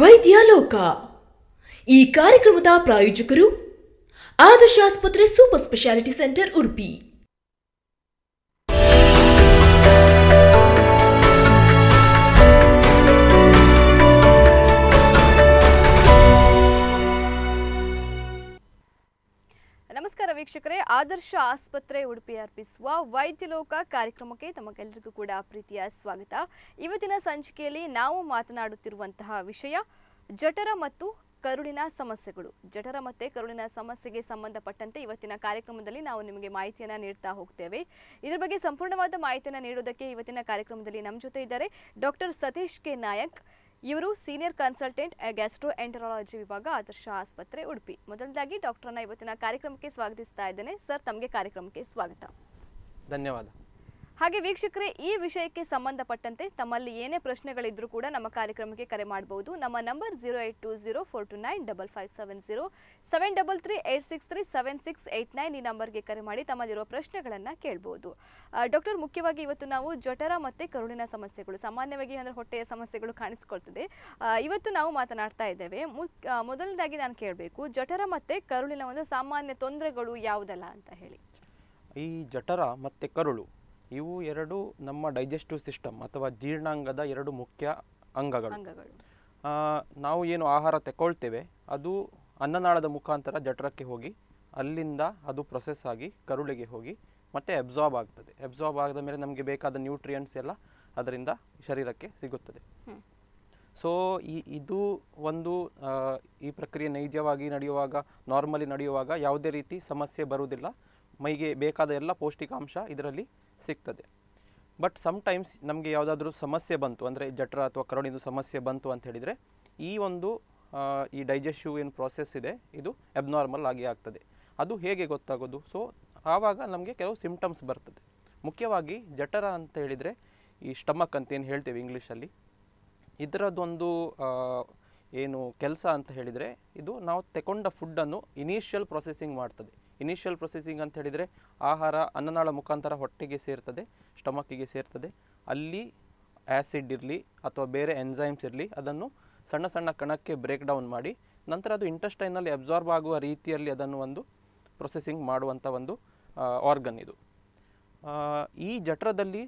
ವೈದ್ಯಾಲೋಕ ಈ ಕಾರ್ಯಕ್ರಮದ ಪ್ರಾಯೋಜಕರು ಆದರ್ಶ ಆಸ್ಪತ್ರೆ ಸೂಪರ್ ಸ್ಪೆಷಾಲಿಟಿ ಸೆಂಟರ್ ಉಡುಪಿ ನಮಸ್ಕಾರ ವೀಕ್ಷಕರೇ ಆದರ್ಶ ಆಸ್ಪತ್ರೆ ಉಡುಪಿ ಅರ್ಪಿಸುವ ವೈದ್ಯಲೋಕ ಕಾರ್ಯಕ್ರಮಕ್ಕೆ ತಮಗೆಲ್ಲರಿಗೂ ಕೂಡ ಪ್ರೀತಿಯ ಸ್ವಾಗತ ಇವತ್ತಿನ ಸಂಚಿಕೆಯಲ್ಲಿ ನಾವು ಮಾತನಾಡುತ್ತಿರುವಂತಹ ವಿಷಯ ಜಠರ ಮತ್ತು ಕರುಳಿನ ಸಮಸ್ಯೆಗಳು ಜಠರ ಮತ್ತೆ ಕರುಳಿನ ಸಮಸ್ಯೆಗೆ ಸಂಬಂಧಪಟ್ಟಂತೆ ಇವತ್ತಿನ ಕಾರ್ಯಕ್ರಮದಲ್ಲಿ ನಾವು ನಿಮಗೆ ಮಾಹಿತಿಯನ್ನು ನೀಡ್ತಾ ಹೋಗ್ತೇವೆ ಇದರ ಬಗ್ಗೆ ಸಂಪೂರ್ಣವಾದ ಮಾಹಿತಿಯನ್ನು ನೀಡೋದಕ್ಕೆ ಇವತ್ತಿನ ಕಾರ್ಯಕ್ರಮದಲ್ಲಿ ನಮ್ಮ ಜೊತೆ ಇದ್ದಾರೆ ಡಾಕ್ಟರ್ ಸತೀಶ್ ಕೆ ನಾಯಕ್ ಇವರು ಸೀನಿಯರ್ ಕನ್ಸಲ್ಟೆಂಟ್ ಗ್ಯಾಸ್ಟ್ರೋಎಂಟರಾಲಜಿ ವಿಭಾಗ ಆದರ್ಶ ಆಸ್ಪತ್ರೆ ಉಡುಪಿ ಮೊದಲನೆಯದಾಗಿ ಡಾಕ್ಟರ್ ನವಿತಿನ ಕಾರ್ಯಕ್ರಮಕ್ಕೆ ಸ್ವಾಗತಿಸುತ್ತಿದ್ದೇನೆ ಸರ್ ತಮಗೆ ಕಾರ್ಯಕ್ರಮಕ್ಕೆ ಸ್ವಾಗತ ಧನ್ಯವಾದ ಹಾಗೆ ವೀಕ್ಷಕರೇ ಈ ವಿಷಯಕ್ಕೆ ಸಂಬಂಧಪಟ್ಟಂತೆ ತಮ್ಮಲ್ಲಿ ಏನೇ ಪ್ರಶ್ನೆಗಳಿದ್ರೂ ಕೂಡ ನಮ್ಮ ಕಾರ್ಯಕ್ರಮಕ್ಕೆ ಕರೆ ಮಾಡಬಹುದು ನಮ್ಮ number zero eight two zero four two nine double five seven zero seven double three eight six three seven six eight nine ಈ ನಂಬರ್ಗೆ ಕರೆ ಮಾಡಿ ತಮ್ಮಲ್ಲಿರುವ ಪ್ರಶ್ನೆಗಳನ್ನು ಕೇಳಬಹುದು ಡಾಕ್ಟರ್ ಮುಖ್ಯವಾಗಿ ಇವತ್ತು ನಾವು ಜಠರ ಮತ್ತು ಕರುಳಿನ ಸಮಸ್ಯೆಗಳು ಸಾಮಾನ್ಯವಾಗಿ ಅಂದರೆ ಹೊಟ್ಟೆಯ ಸಮಸ್ಯೆಗಳು ಕಾಣಿಸ್ಕೊಳ್ತದೆ ಇವತ್ತು ನಾವು ಮಾತನಾಡ್ತಾ ಇದ್ದೇವೆ ಮೊದಲನೇದಾಗಿ ನಾನು ಕೇಳಬೇಕು ಜಠರ ಮತ್ತೆ ಕರುಳಿನ ಒಂದು ಸಾಮಾನ್ಯ ತೊಂದರೆಗಳು ಯಾವುದಲ್ಲ ಅಂತ ಹೇಳಿ ಈ ಜಠರ ಮತ್ತೆ ಕರುಳು ಇವು ಎರಡು ನಮ್ಮ ಡೈಜೆಸ್ಟಿವ್ ಸಿಸ್ಟಮ್ ಅಥವಾ ಜೀರ್ಣಾಂಗದ ಎರಡು ಮುಖ್ಯ ಅಂಗಗಳು ನಾವು ಏನು ಆಹಾರ ತಗೊಳ್ತೇವೆ ಅದು ಅನ್ನನಾಳದ ಮುಖಾಂತರ ಜಠರಕ್ಕೆ ಹೋಗಿ ಅಲ್ಲಿಂದ ಅದು ಪ್ರೊಸೆಸ್ ಆಗಿ ಕರುಳಿಗೆ ಹೋಗಿ ಮತ್ತೆ ಅಬ್ಸಾರ್ಬ್ ಆಗ್ತದೆ ಅಬ್ಸಾರ್ಬ್ ಆಗದ ಮೇಲೆ ನಮಗೆ ಬೇಕಾದ ನ್ಯೂಟ್ರಿಯೆಂಟ್ಸ್ ಎಲ್ಲ ಅದರಿಂದ ಶರೀರಕ್ಕೆ ಸಿಗುತ್ತದೆ ಸೊ ಈ ಇದು ಒಂದು ಈ ಪ್ರಕ್ರಿಯೆ ನೈಜವಾಗಿ ನಡೆಯುವಾಗ ನಾರ್ಮಲಿ ನಡೆಯುವಾಗ ಯಾವುದೇ ರೀತಿ ಸಮಸ್ಯೆ ಬರುವುದಿಲ್ಲ ಮೈಗೆ ಬೇಕಾದ ಎಲ್ಲ ಪೌಷ್ಟಿಕಾಂಶ ಇದರಲ್ಲಿ ಸಿಗ್ತದೆ ಬಟ್ ಸಮ್ಟೈಮ್ಸ್ ನಮಗೆ ಯಾವುದಾದ್ರೂ ಸಮಸ್ಯೆ ಬಂತು ಅಂದರೆ ಜಠರ ಅಥವಾ ಕರುಣಿಂದು ಸಮಸ್ಯೆ ಬಂತು ಅಂತ ಹೇಳಿದರೆ ಈ ಒಂದು ಈ ಡೈಜೆಸ್ಟಿವ್ ಏನು ಪ್ರಾಸೆಸ್ ಇದೆ ಇದು ಎಬ್ನಾರ್ಮಲ್ ಆಗಿ ಆಗ್ತದೆ ಅದು ಹೇಗೆ ಗೊತ್ತಾಗೋದು ಸೊ ಆವಾಗ ನಮಗೆ ಕೆಲವು ಸಿಂಪ್ಟಮ್ಸ್ ಬರ್ತದೆ ಮುಖ್ಯವಾಗಿ ಜಠರ ಅಂತ ಹೇಳಿದರೆ ಈ ಸ್ಟಮಕ್ ಅಂತ ಏನು ಹೇಳ್ತೇವೆ ಇಂಗ್ಲೀಷಲ್ಲಿ ಇದರದ್ದೊಂದು ಏನು ಕೆಲಸ ಅಂತ ಹೇಳಿದರೆ ಇದು ನಾವು ತಗೊಂಡ ಫುಡ್ಡನ್ನು ಇನಿಷಿಯಲ್ ಪ್ರೊಸೆಸಿಂಗ್ ಮಾಡ್ತದೆ ಇನಿಷಿಯಲ್ ಪ್ರೊಸೆಸಿಂಗ್ ಅಂತ ಹೇಳಿದರೆ ಆಹಾರ ಅನ್ನನಾಳ ಮುಖಾಂತರ ಹೊಟ್ಟೆಗೆ ಸೇರ್ತದೆ ಸ್ಟಮಕ್ಕಿಗೆ ಸೇರ್ತದೆ ಅಲ್ಲಿ ಆ್ಯಸಿಡ್ ಇರಲಿ ಅಥವಾ ಬೇರೆ ಎನ್ಸೈಮ್ಸ್ ಇರಲಿ ಅದನ್ನು ಸಣ್ಣ ಸಣ್ಣ ಕಣಕ್ಕೆ ಬ್ರೇಕ್ ಡೌನ್ ಮಾಡಿ ನಂತರ ಅದು ಇಂಟಸ್ಟೈನಲ್ಲಿ ಅಬ್ಸಾರ್ಬ್ ಆಗುವ ರೀತಿಯಲ್ಲಿ ಅದನ್ನು ಒಂದು ಪ್ರೊಸೆಸಿಂಗ್ ಮಾಡುವಂಥ ಒಂದು ಆರ್ಗನ್ ಇದು ಈ ಜಠರದಲ್ಲಿ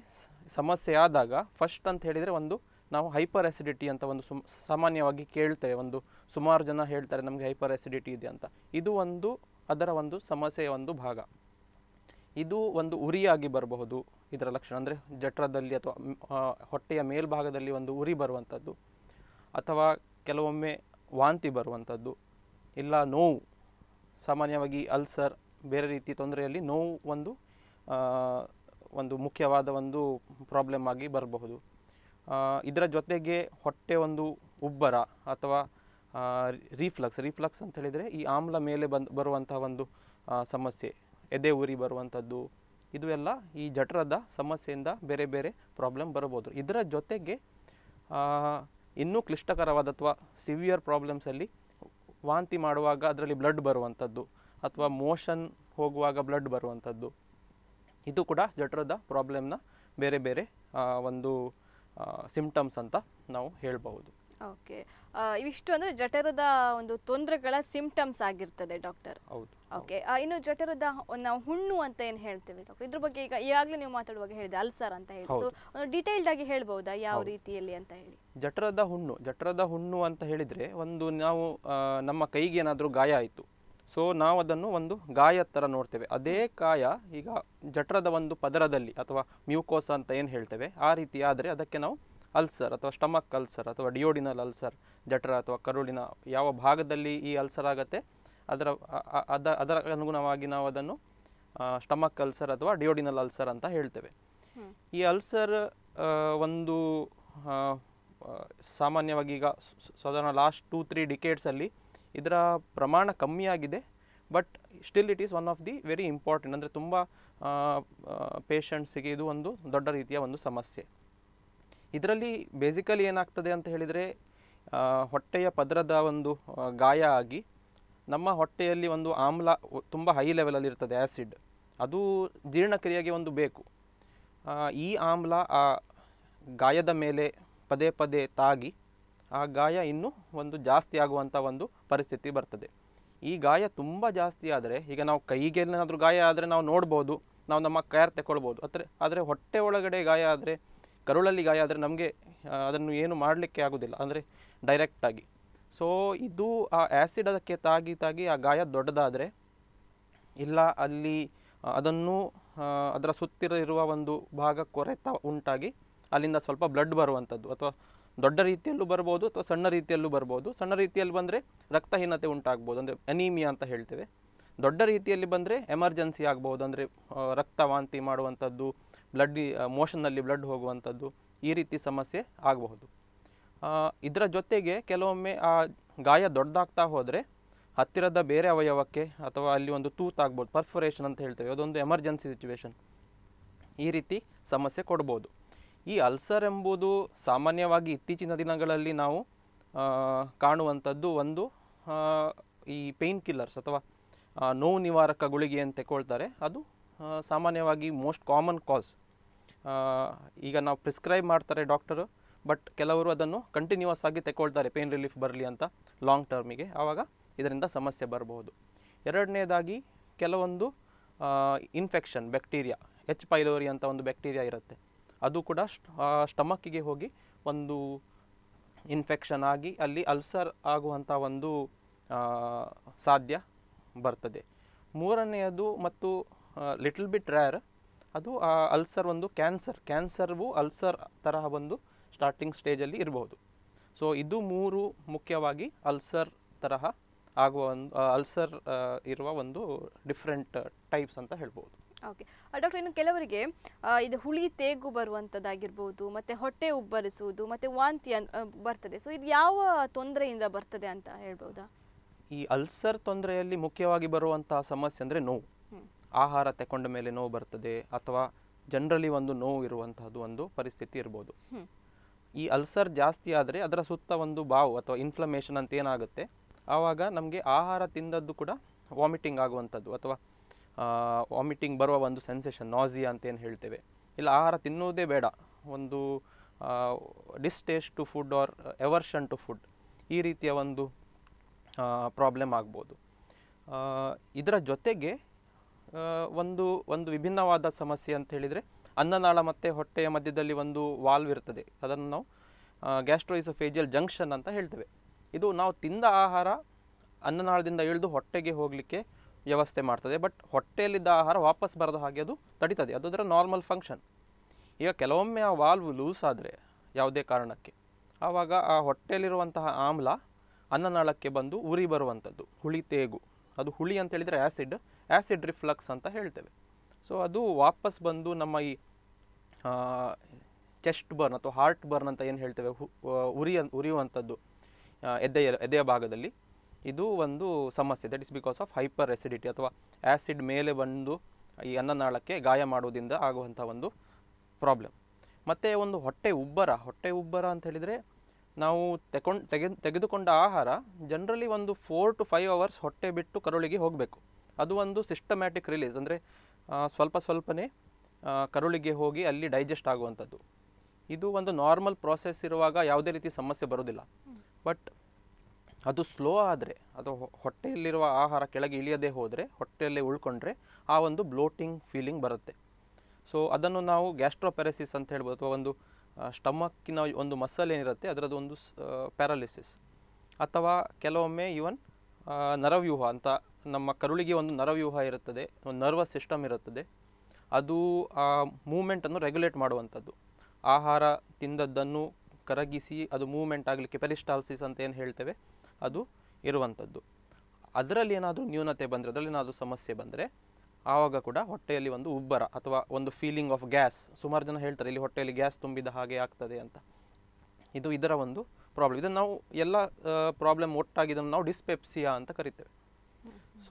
ಸಮಸ್ಯೆ ಆದಾಗ ಫಸ್ಟ್ ಅಂತ ಹೇಳಿದರೆ ಒಂದು ನಾವು ಹೈಪರ್ ಆ್ಯಸಿಡಿಟಿ ಅಂತ ಒಂದು ಸುಮ್ ಸಾಮಾನ್ಯವಾಗಿ ಕೇಳ್ತೇವೆ ಒಂದು ಸುಮಾರು ಜನ ಹೇಳ್ತಾರೆ ನಮಗೆ ಹೈಪರ್ ಆ್ಯಸಿಡಿಟಿ ಇದೆ ಅಂತ ಇದು ಒಂದು ಅದರ ಒಂದು ಸಮಸ್ಯೆಯ ಒಂದು ಭಾಗ ಇದು ಒಂದು ಉರಿಯಾಗಿ ಬರಬಹುದು ಇದರ ಲಕ್ಷಣ ಅಂದರೆ ಜಠರದಲ್ಲಿ ಅಥವಾ ಹೊಟ್ಟೆಯ ಮೇಲ್ಭಾಗದಲ್ಲಿ ಒಂದು ಉರಿ ಬರುವಂಥದ್ದು ಅಥವಾ ಕೆಲವೊಮ್ಮೆ ವಾಂತಿ ಬರುವಂಥದ್ದು ಇಲ್ಲ ನೋವು ಸಾಮಾನ್ಯವಾಗಿ ಅಲ್ಸರ್ ಬೇರೆ ರೀತಿ ತೊಂದರೆಯಲ್ಲಿ ನೋವು ಒಂದು ಒಂದು ಮುಖ್ಯವಾದ ಒಂದು ಪ್ರಾಬ್ಲಮ್ ಆಗಿ ಬರಬಹುದು ಇದರ ಜೊತೆಗೆ ಹೊಟ್ಟೆ ಒಂದು ಉಬ್ಬರ ಅಥವಾ ರೀಫ್ಲಕ್ಸ್ ರಿಫ್ಲಕ್ಸ್ ಅಂತ ಹೇಳಿದರೆ ಈ ಆಮ್ಲ ಮೇಲೆ ಬಂದು ಬರುವಂಥ ಒಂದು ಸಮಸ್ಯೆ ಎದೆ ಉರಿ ಬರುವಂಥದ್ದು ಇದು ಎಲ್ಲ ಈ ಜಠರದ ಸಮಸ್ಯೆಯಿಂದ ಬೇರೆ ಬೇರೆ ಪ್ರಾಬ್ಲಮ್ ಬರಬಹುದು ಇದರ ಜೊತೆಗೆ ಇನ್ನೂ ಕ್ಲಿಷ್ಟಕರವಾದ ಅಥವಾ ಸಿವಿಯರ್ ಪ್ರಾಬ್ಲಮ್ಸಲ್ಲಿ ವಾಂತಿ ಮಾಡುವಾಗ ಅದರಲ್ಲಿ ಬ್ಲಡ್ ಬರುವಂಥದ್ದು ಅಥವಾ ಮೋಷನ್ ಹೋಗುವಾಗ ಬ್ಲಡ್ ಬರುವಂಥದ್ದು ಇದು ಕೂಡ ಜಠರದ ಪ್ರಾಬ್ಲಮ್ನ ಬೇರೆ ಬೇರೆ ಒಂದು ಸಿಂಪ್ಟಮ್ಸ್ ಅಂತ ನಾವು ಹೇಳ್ಬೋದು ಓಕೆ ಇವಿಷ್ಟು ಅಂದ್ರೆ ಜಠರದ ಒಂದು ತೊಂದರೆಗಳ ಸಿಂಪ್ಟಮ್ಸ್ ಆಗಿರ್ತದೆ ಡಾಕ್ಟರ್ ಹೌದು ಓಕೆ ಇನ್ನು ಜಠರದ ನಾವು ಹುಣ್ಣು ಅಂತ ಏನು ಹೇಳ್ತೇವೆ ಡಾಕ್ಟರ್ ಇದ್ರ ಬಗ್ಗೆ ಈಗ ಈಗಾಗಲೇ ನೀವು ಮಾತಾಡುವಾಗ ಹೇಳಿದೆ ಅಲ್ಸರ್ ಅಂತ ಹೇಳಿ ಸೊ ಡೀಟೇಲ್ಡ್ ಆಗಿ ಹೇಳ್ಬೋದಾ ಯಾವ ರೀತಿಯಲ್ಲಿ ಅಂತ ಹೇಳಿ ಜಠರದ ಹುಣ್ಣು ಜಠರದ ಹುಣ್ಣು ಅಂತ ಹೇಳಿದ್ರೆ ಒಂದು ನಾವು ನಮ್ಮ ಕೈಗೆ ಏನಾದರೂ ಗಾಯ ಆಯಿತು ಸೊ ನಾವು ಅದನ್ನು ಒಂದು ಗಾಯ ಥರ ನೋಡ್ತೇವೆ ಅದೇ ಕಾಯ ಈಗ ಜಠರದ ಒಂದು ಪದರದಲ್ಲಿ ಅಥವಾ ಮ್ಯೂಕೋಸ ಅಂತ ಏನು ಹೇಳ್ತೇವೆ ಆ ರೀತಿ ಆದರೆ ಅದಕ್ಕೆ ನಾವು ಅಲ್ಸರ್ ಅಥವಾ ಸ್ಟಮಕ್ ಅಲ್ಸರ್ ಅಥವಾ ಡಿಯೋಡಿನಲ್ ಅಲ್ಸರ್ ಜಠರ ಅಥವಾ ಕರುಳಿನ ಯಾವ ಭಾಗದಲ್ಲಿ ಈ ಅಲ್ಸರ್ ಆಗುತ್ತೆ ಅದರ ಅದ ಅದರ ಅನುಗುಣವಾಗಿ ನಾವು ಅದನ್ನು ಸ್ಟಮಕ್ ಅಲ್ಸರ್ ಅಥವಾ ಡಿಯೋಡಿನಲ್ ಅಲ್ಸರ್ ಅಂತ ಹೇಳ್ತೇವೆ ಈ ಅಲ್ಸರ್ ಒಂದು ಸಾಮಾನ್ಯವಾಗಿ ಈಗ ಸಾಧಾರಣ ಲಾಸ್ಟ್ ಟೂ ತ್ರೀ ಡಿಕೇಡ್ಸಲ್ಲಿ ಇದರ ಪ್ರಮಾಣ ಕಮ್ಮಿಯಾಗಿದೆ but still it is one of the very important ಅಂದರೆ ತುಂಬ ಪೇಷಂಟ್ಸಿಗೆ ಇದು ಒಂದು ದೊಡ್ಡ ರೀತಿಯ ಒಂದು ಸಮಸ್ಯೆ ಇದರಲ್ಲಿ ಬೇಸಿಕಲಿ ಏನಾಗ್ತದೆ ಅಂತ ಹೇಳಿದರೆ ಹೊಟ್ಟೆಯ ಪದರದ ಒಂದು ಗಾಯ ಆಗಿ ನಮ್ಮ ಹೊಟ್ಟೆಯಲ್ಲಿ ಒಂದು ಆಮ್ಲ ತುಂಬ ಹೈ ಲೆವೆಲಲ್ಲಿ ಇರ್ತದೆ ಆ್ಯಸಿಡ್ ಅದು ಜೀರ್ಣಕ್ರಿಯೆಗೆ ಒಂದು ಬೇಕು ಈ ಆಮ್ಲ ಆ ಗಾಯದ ಮೇಲೆ ಪದೇ ಪದೇ ತಾಗಿ ಆ ಗಾಯ ಇನ್ನೂ ಒಂದು ಜಾಸ್ತಿ ಆಗುವಂಥ ಒಂದು ಪರಿಸ್ಥಿತಿ ಬರ್ತದೆ ಈ ಗಾಯ ತುಂಬ ಜಾಸ್ತಿ ಆದರೆ ಈಗ ನಾವು ಕೈಗೆ ಏನಾದರೂ ಗಾಯ ಆದರೆ ನಾವು ನೋಡ್ಬೋದು ನಾವು ನಮ್ಮ ಕೈಯಾರ್ ತಗೊಳ್ಬೋದು ಆದರೆ ಆದರೆ ಹೊಟ್ಟೆ ಒಳಗಡೆ ಗಾಯ ಆದರೆ ಕರುಳಲ್ಲಿ ಗಾಯ ಆದರೆ ನಮಗೆ ಅದನ್ನು ಏನು ಮಾಡಲಿಕ್ಕೆ ಆಗೋದಿಲ್ಲ ಅಂದರೆ ಡೈರೆಕ್ಟಾಗಿ ಸೊ ಇದು ಆ ಆ್ಯಸಿಡ್ ಅದಕ್ಕೆ ತಾಗಿ ತಾಗಿ ಆ ಗಾಯ ದೊಡ್ಡದಾದರೆ ಇಲ್ಲ ಅಲ್ಲಿ ಅದನ್ನು ಅದರ ಇರುವ ಒಂದು ಭಾಗ ಕೊರೆತ ಉಂಟಾಗಿ ಅಲ್ಲಿಂದ ಸ್ವಲ್ಪ ಬ್ಲಡ್ ಬರುವಂಥದ್ದು ಅಥವಾ ದೊಡ್ಡ ರೀತಿಯಲ್ಲೂ ಬರ್ಬೋದು ಅಥವಾ ಸಣ್ಣ ರೀತಿಯಲ್ಲೂ ಬರ್ಬೋದು ಸಣ್ಣ ರೀತಿಯಲ್ಲಿ ಬಂದರೆ ರಕ್ತಹೀನತೆ ಉಂಟಾಗ್ಬೋದು ಅಂದರೆ ಅನೀಮಿಯಾ ಅಂತ ಹೇಳ್ತೇವೆ ದೊಡ್ಡ ರೀತಿಯಲ್ಲಿ ಬಂದರೆ ಎಮರ್ಜೆನ್ಸಿ ಆಗ್ಬೋದು ಅಂದರೆ ರಕ್ತ ವಾಂತಿ ಮಾಡುವಂಥದ್ದು ಬ್ಲಡ್ ಮೋಷನ್ನಲ್ಲಿ ಬ್ಲಡ್ ಹೋಗುವಂಥದ್ದು ಈ ರೀತಿ ಸಮಸ್ಯೆ ಆಗಬಹುದು ಇದರ ಜೊತೆಗೆ ಕೆಲವೊಮ್ಮೆ ಆ ಗಾಯ ದೊಡ್ಡದಾಗ್ತಾ ಹೋದರೆ ಹತ್ತಿರದ ಬೇರೆ ಅವಯವಕ್ಕೆ ಅಥವಾ ಅಲ್ಲಿ ಒಂದು ತೂತಾಗ್ಬೋದು ಪರ್ಫೊರೇಷನ್ ಅಂತ ಹೇಳ್ತೇವೆ ಅದೊಂದು ಎಮರ್ಜೆನ್ಸಿ ಸಿಚುವೇಶನ್ ಈ ರೀತಿ ಸಮಸ್ಯೆ ಕೊಡ್ಬೋದು ಈ ಅಲ್ಸರ್ ಎಂಬುದು ಸಾಮಾನ್ಯವಾಗಿ ಇತ್ತೀಚಿನ ದಿನಗಳಲ್ಲಿ ನಾವು ಕಾಣುವಂಥದ್ದು ಒಂದು ಈ ಪೇಯ್ನ್ ಕಿಲ್ಲರ್ಸ್ ಅಥವಾ ನೋವು ನಿವಾರಕ ಗುಳಿಗೆ ಅಂತ ಅದು ಸಾಮಾನ್ಯವಾಗಿ ಮೋಸ್ಟ್ ಕಾಮನ್ ಕಾಸ್ ಈಗ ನಾವು ಪ್ರಿಸ್ಕ್ರೈಬ್ ಮಾಡ್ತಾರೆ ಡಾಕ್ಟರು ಬಟ್ ಕೆಲವರು ಅದನ್ನು ಕಂಟಿನ್ಯೂಸ್ ಆಗಿ ತೆಕ್ಕೊಳ್ತಾರೆ ಪೇನ್ ರಿಲೀಫ್ ಬರಲಿ ಅಂತ ಲಾಂಗ್ ಟರ್ಮಿಗೆ ಆವಾಗ ಇದರಿಂದ ಸಮಸ್ಯೆ ಬರಬಹುದು ಎರಡನೇದಾಗಿ ಕೆಲವೊಂದು ಇನ್ಫೆಕ್ಷನ್ ಬ್ಯಾಕ್ಟೀರಿಯಾ ಎಚ್ ಪೈಲೋರಿ ಅಂತ ಒಂದು ಬ್ಯಾಕ್ಟೀರಿಯಾ ಇರುತ್ತೆ ಅದು ಕೂಡ ಸ್ಟಮಕ್ಕಿಗೆ ಹೋಗಿ ಒಂದು ಇನ್ಫೆಕ್ಷನ್ ಆಗಿ ಅಲ್ಲಿ ಅಲ್ಸರ್ ಆಗುವಂಥ ಒಂದು ಸಾಧ್ಯ ಬರ್ತದೆ ಮೂರನೆಯದು ಮತ್ತು ಲಿಟಲ್ ಬಿಟ್ ರ್ಯಾರ್ ಅದು ಆ ಅಲ್ಸರ್ ಒಂದು ಕ್ಯಾನ್ಸರ್ ಕ್ಯಾನ್ಸರ್ವು ಅಲ್ಸರ್ ತರಹ ಒಂದು ಸ್ಟಾರ್ಟಿಂಗ್ ಸ್ಟೇಜಲ್ಲಿ ಇರಬಹುದು ಸೊ ಇದು ಮೂರು ಮುಖ್ಯವಾಗಿ ಅಲ್ಸರ್ ತರಹ ಆಗುವ ಒಂದು ಅಲ್ಸರ್ ಇರುವ ಒಂದು ಡಿಫ್ರೆಂಟ್ ಟೈಪ್ಸ್ ಅಂತ ಹೇಳ್ಬೋದು ಓಕೆ ಡಾಕ್ಟರ್ ಇನ್ನು ಕೆಲವರಿಗೆ ಇದು ಹುಳಿ ತೇಗು ಬರುವಂಥದ್ದಾಗಿರ್ಬೋದು ಮತ್ತು ಹೊಟ್ಟೆ ಉಬ್ಬರಿಸುವುದು ಮತ್ತು ವಾಂತಿ ಬರ್ತದೆ ಸೊ ಇದು ಯಾವ ತೊಂದರೆಯಿಂದ ಬರ್ತದೆ ಅಂತ ಹೇಳ್ಬೋದಾ ಈ ಅಲ್ಸರ್ ತೊಂದರೆಯಲ್ಲಿ ಮುಖ್ಯವಾಗಿ ಬರುವಂತಹ ಸಮಸ್ಯೆ ಅಂದರೆ ನೋವು ಆಹಾರ ತಗೊಂಡ ಮೇಲೆ ನೋವು ಬರ್ತದೆ ಅಥವಾ ಜನರಲಿ ಒಂದು ನೋವು ಇರುವಂತಹದ್ದು ಒಂದು ಪರಿಸ್ಥಿತಿ ಇರ್ಬೋದು ಈ ಅಲ್ಸರ್ ಜಾಸ್ತಿ ಆದರೆ ಅದರ ಸುತ್ತ ಒಂದು ಬಾವು ಅಥವಾ ಇನ್ಫ್ಲಮೇಷನ್ ಅಂತ ಏನಾಗುತ್ತೆ ಆವಾಗ ನಮಗೆ ಆಹಾರ ತಿಂದದ್ದು ಕೂಡ ವಾಮಿಟಿಂಗ್ ಆಗುವಂಥದ್ದು ಅಥವಾ ವಾಮಿಟಿಂಗ್ ಬರುವ ಒಂದು ಸೆನ್ಸೇಷನ್ ನಾಝಿಯಾ ಅಂತ ಏನು ಹೇಳ್ತೇವೆ ಇಲ್ಲ ಆಹಾರ ತಿನ್ನುವುದೇ ಬೇಡ ಒಂದು distaste to food or aversion to food ಈ ರೀತಿಯ ಒಂದು ಪ್ರಾಬ್ಲಮ್ ಆಗ್ಬೋದು ಇದರ ಜೊತೆಗೆ ಒಂದು ಒಂದು ವಿಭಿನ್ನವಾದ ಸಮಸ್ಯೆ ಅಂತ ಹೇಳಿದರೆ ಅನ್ನನಾಳ ಮತ್ತು ಹೊಟ್ಟೆಯ ಮಧ್ಯದಲ್ಲಿ ಒಂದು ವಾಲ್ವ್ ಇರ್ತದೆ ಅದನ್ನು ನಾವು ಗ್ಯಾಸ್ಟ್ರೋಯಿಸೋಫೇಜಿಯಲ್ ಜಂಕ್ಷನ್ ಅಂತ ಹೇಳ್ತೇವೆ ಇದು ನಾವು ತಿಂದ ಆಹಾರ ಅನ್ನನಾಳದಿಂದ ಇಳಿದು ಹೊಟ್ಟೆಗೆ ಹೋಗಲಿಕ್ಕೆ ವ್ಯವಸ್ಥೆ ಮಾಡ್ತದೆ ಬಟ್ ಹೊಟ್ಟೆಯಲ್ಲಿದ್ದ ಆಹಾರ ವಾಪಸ್ ಬರದ ಹಾಗೆ ಅದು ತಡಿತದೆ ಅದರ ನಾರ್ಮಲ್ ಫಂಕ್ಷನ್ ಈಗ ಕೆಲವೊಮ್ಮೆ ಆ ವಾಲ್ವ್ ಲೂಸ್ ಆದರೆ ಯಾವುದೇ ಕಾರಣಕ್ಕೆ ಆವಾಗ ಆ ಹೊಟ್ಟೆಯಲ್ಲಿರುವಂತಹ ಆಮ್ಲ ಅನ್ನನಾಳಕ್ಕೆ ಬಂದು ಉರಿ ಬರುವಂಥದ್ದು ಹುಳಿ ತೇಗು ಅದು ಹುಳಿ ಅಂತೇಳಿದರೆ ಆ್ಯಸಿಡ್ ಆ್ಯಸಿಡ್ ರಿಫ್ಲಕ್ಸ್ ಅಂತ ಹೇಳ್ತೇವೆ ಸೊ ಅದು ವಾಪಸ್ ಬಂದು ನಮ್ಮ ಈ ಚೆಸ್ಟ್ ಬರ್ನ್ ಅಥವಾ ಹಾರ್ಟ್ ಬರ್ನ್ ಅಂತ ಏನು ಹೇಳ್ತೇವೆ ಉರಿಯ ಉರಿಯುವಂಥದ್ದು ಎದೆಯ ಎದೆಯ ಭಾಗದಲ್ಲಿ ಇದು ಒಂದು ಸಮಸ್ಯೆ that is because of hyperacidity ಅಥವಾ ಆ್ಯಸಿಡ್ ಮೇಲೆ ಬಂದು ಈ ಅನ್ನನಾಳಕ್ಕೆ ಗಾಯ ಮಾಡುವುದರಿಂದ ಆಗುವಂಥ ಒಂದು ಪ್ರಾಬ್ಲಮ್ ಮತ್ತು ಒಂದು ಹೊಟ್ಟೆ ಉಬ್ಬರ ಹೊಟ್ಟೆ ಉಬ್ಬರ ಅಂತ ಹೇಳಿದರೆ ನಾವು ತೆಕೊಂಡು ತೆಗೆ ತೆಗೆದುಕೊಂಡ ಆಹಾರ ಜನರಲಿ ಒಂದು ಫೋರ್ ಟು ಫೈವ್ ಅವರ್ಸ್ ಹೊಟ್ಟೆ ಬಿಟ್ಟು ಕರುಳಿಗೆ ಹೋಗಬೇಕು ಅದು ಒಂದು ಸಿಸ್ಟಮ್ಯಾಟಿಕ್ ರಿಲೀಸ್ ಅಂದರೆ ಸ್ವಲ್ಪ ಸ್ವಲ್ಪನೇ ಕರುಳಿಗೆ ಹೋಗಿ ಅಲ್ಲಿ ಡೈಜೆಸ್ಟ್ ಆಗುವಂಥದ್ದು ಇದು ಒಂದು ನಾರ್ಮಲ್ ಪ್ರಾಸೆಸ್ ಇರುವಾಗ ಯಾವುದೇ ರೀತಿ ಸಮಸ್ಯೆ ಬರೋದಿಲ್ಲ ಬಟ್ ಅದು ಸ್ಲೋ ಆದರೆ ಅದು ಹೊಟ್ಟೆಯಲ್ಲಿರುವ ಆಹಾರ ಕೆಳಗೆ ಇಳಿಯದೆ ಹೋದರೆ ಹೊಟ್ಟೆಯಲ್ಲೇ ಉಳ್ಕೊಂಡ್ರೆ ಆ ಒಂದು ಬ್ಲೋಟಿಂಗ್ ಫೀಲಿಂಗ್ ಬರುತ್ತೆ ಸೊ ಅದನ್ನು ನಾವು ಗ್ಯಾಸ್ಟ್ರೋಪ್ಯಾರಸಿಸ್ ಅಂತ ಹೇಳ್ಬೋದು ಅಥವಾ ಒಂದು ಸ್ಟಮಕ್ಕಿನ ಒಂದು ಮಸಲ್ ಏನಿರುತ್ತೆ ಅದರದ್ದು ಒಂದು ಪ್ಯಾರಾಲಿಸಿಸ್ ಅಥವಾ ಕೆಲವೊಮ್ಮೆ ಈವನ್ ನರವ್ಯೂಹ ಅಂತ ನಮ್ಮ ಕರುಳಿಗೆ ಒಂದು ನರವ್ಯೂಹ ಇರುತ್ತದೆ ಒಂದು ನರ್ವಸ್ ಸಿಸ್ಟಮ್ ಇರುತ್ತದೆ ಅದು ಆ ಮೂಮೆಂಟನ್ನು ರೆಗ್ಯುಲೇಟ್ ಮಾಡುವಂಥದ್ದು ಆಹಾರ ತಿಂದದ್ದನ್ನು ಕರಗಿಸಿ ಅದು ಮೂವ್ಮೆಂಟ್ ಆಗಲಿಕ್ಕೆ ಪೆರಿಸ್ಟಾಲ್ಸಿಸ್ ಅಂತ ಏನು ಹೇಳ್ತೇವೆ ಅದು ಇರುವಂಥದ್ದು ಅದರಲ್ಲಿ ಏನಾದರೂ ನ್ಯೂನತೆ ಬಂದರೆ ಅದರಲ್ಲಿ ಏನಾದರೂ ಸಮಸ್ಯೆ ಬಂದರೆ ಆವಾಗ ಕೂಡ ಹೊಟ್ಟೆಯಲ್ಲಿ ಒಂದು ಉಬ್ಬರ ಅಥವಾ ಒಂದು ಫೀಲಿಂಗ್ ಆಫ್ ಗ್ಯಾಸ್ ಸುಮಾರು ಜನ ಹೇಳ್ತಾರೆ ಇಲ್ಲಿ ಹೊಟ್ಟೆಯಲ್ಲಿ ಗ್ಯಾಸ್ ತುಂಬಿದ ಹಾಗೆ ಆಗ್ತದೆ ಅಂತ ಇದು ಇದರ ಒಂದು ಪ್ರಾಬ್ಲಮ್ ಇದನ್ನು ನಾವು ಎಲ್ಲ ಪ್ರಾಬ್ಲಮ್ ಒಟ್ಟಾಗಿ ಇದನ್ನು ನಾವು ಡಿಸ್ಪೆಪ್ಸಿಯಾ ಅಂತ ಕರಿತೇವೆ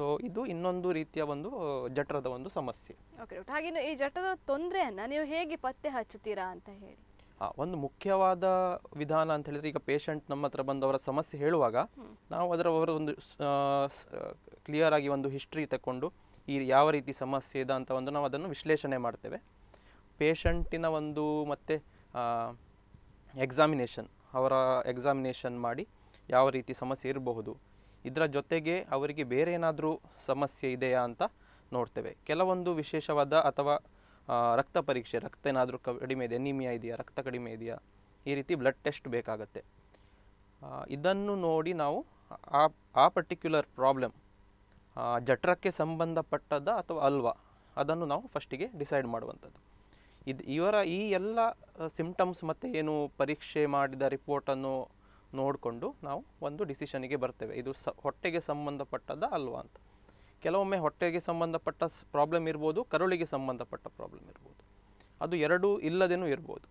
ಸೊ ಇದು ಇನ್ನೊಂದು ರೀತಿಯ ಒಂದು ಜಠರದ ಒಂದು ಸಮಸ್ಯೆ ಹಾಗೆ ಈ ಜಠರದ ತೊಂದರೆಯನ್ನು ನೀವು ಹೇಗೆ ಪತ್ತೆ ಹಚ್ಚುತ್ತೀರಾ ಅಂತ ಹೇಳಿ ಒಂದು ಮುಖ್ಯವಾದ ವಿಧಾನ ಅಂತ ಹೇಳಿದ್ರೆ ಈಗ ಪೇಷಂಟ್ ನಮ್ಮ ಹತ್ರ ಬಂದು ಅವರ ಸಮಸ್ಯೆ ಹೇಳುವಾಗ ನಾವು ಅದರ ಅವರ ಒಂದು ಕ್ಲಿಯರ್ ಆಗಿ ಒಂದು ಹಿಸ್ಟ್ರಿ ತಗೊಂಡು ಈ ಯಾವ ರೀತಿ ಸಮಸ್ಯೆ ಇದೆ ಅಂತ ಒಂದು ನಾವು ಅದನ್ನು ವಿಶ್ಲೇಷಣೆ ಮಾಡ್ತೇವೆ ಪೇಷಂಟಿನ ಒಂದು ಮತ್ತೆ ಎಕ್ಸಾಮಿನೇಷನ್ ಅವರ ಎಕ್ಸಾಮಿನೇಷನ್ ಮಾಡಿ ಯಾವ ರೀತಿ ಸಮಸ್ಯೆ ಇರಬಹುದು ಇದರ ಜೊತೆಗೆ ಅವರಿಗೆ ಬೇರೆ ಏನಾದರೂ ಸಮಸ್ಯೆ ಇದೆಯಾ ಅಂತ ನೋಡ್ತೇವೆ ಕೆಲವೊಂದು ವಿಶೇಷವಾದ ಅಥವಾ ರಕ್ತ ಪರೀಕ್ಷೆ ರಕ್ತ ಏನಾದರೂ ಕಡಿಮೆ ಇದೆ ಅನಿಮಿಯಾ ಇದೆಯಾ ರಕ್ತ ಕಡಿಮೆ ಇದೆಯಾ ಈ ರೀತಿ ಬ್ಲಡ್ ಟೆಸ್ಟ್ ಬೇಕಾಗತ್ತೆ ಇದನ್ನು ನೋಡಿ ನಾವು ಆ ಆ ಪರ್ಟಿಕ್ಯುಲರ್ ಪ್ರಾಬ್ಲಮ್ ಜಠರಕ್ಕೆ ಸಂಬಂಧಪಟ್ಟದ ಅಥವಾ ಅಲ್ವಾ ಅದನ್ನು ನಾವು ಫಸ್ಟಿಗೆ ಡಿಸೈಡ್ ಮಾಡುವಂಥದ್ದು ಇದು ಇವರ ಈ ಎಲ್ಲ ಸಿಂಪ್ಟಮ್ಸ್ ಮತ್ತು ಏನು ಪರೀಕ್ಷೆ ಮಾಡಿದ ರಿಪೋರ್ಟನ್ನು ನೋಡಿಕೊಂಡು ನಾವು ಒಂದು ಡಿಸಿಷನಿಗೆ ಬರ್ತೇವೆ ಇದು ಸ ಹೊಟ್ಟೆಗೆ ಸಂಬಂಧಪಟ್ಟದ ಅಲ್ವಾ ಅಂತ ಕೆಲವೊಮ್ಮೆ ಹೊಟ್ಟೆಗೆ ಸಂಬಂಧಪಟ್ಟ ಪ್ರಾಬ್ಲಮ್ ಇರ್ಬೋದು ಕರುಳಿಗೆ ಸಂಬಂಧಪಟ್ಟ ಪ್ರಾಬ್ಲಮ್ ಇರ್ಬೋದು ಅದು ಎರಡೂ ಇಲ್ಲದೇನೂ ಇರ್ಬೋದು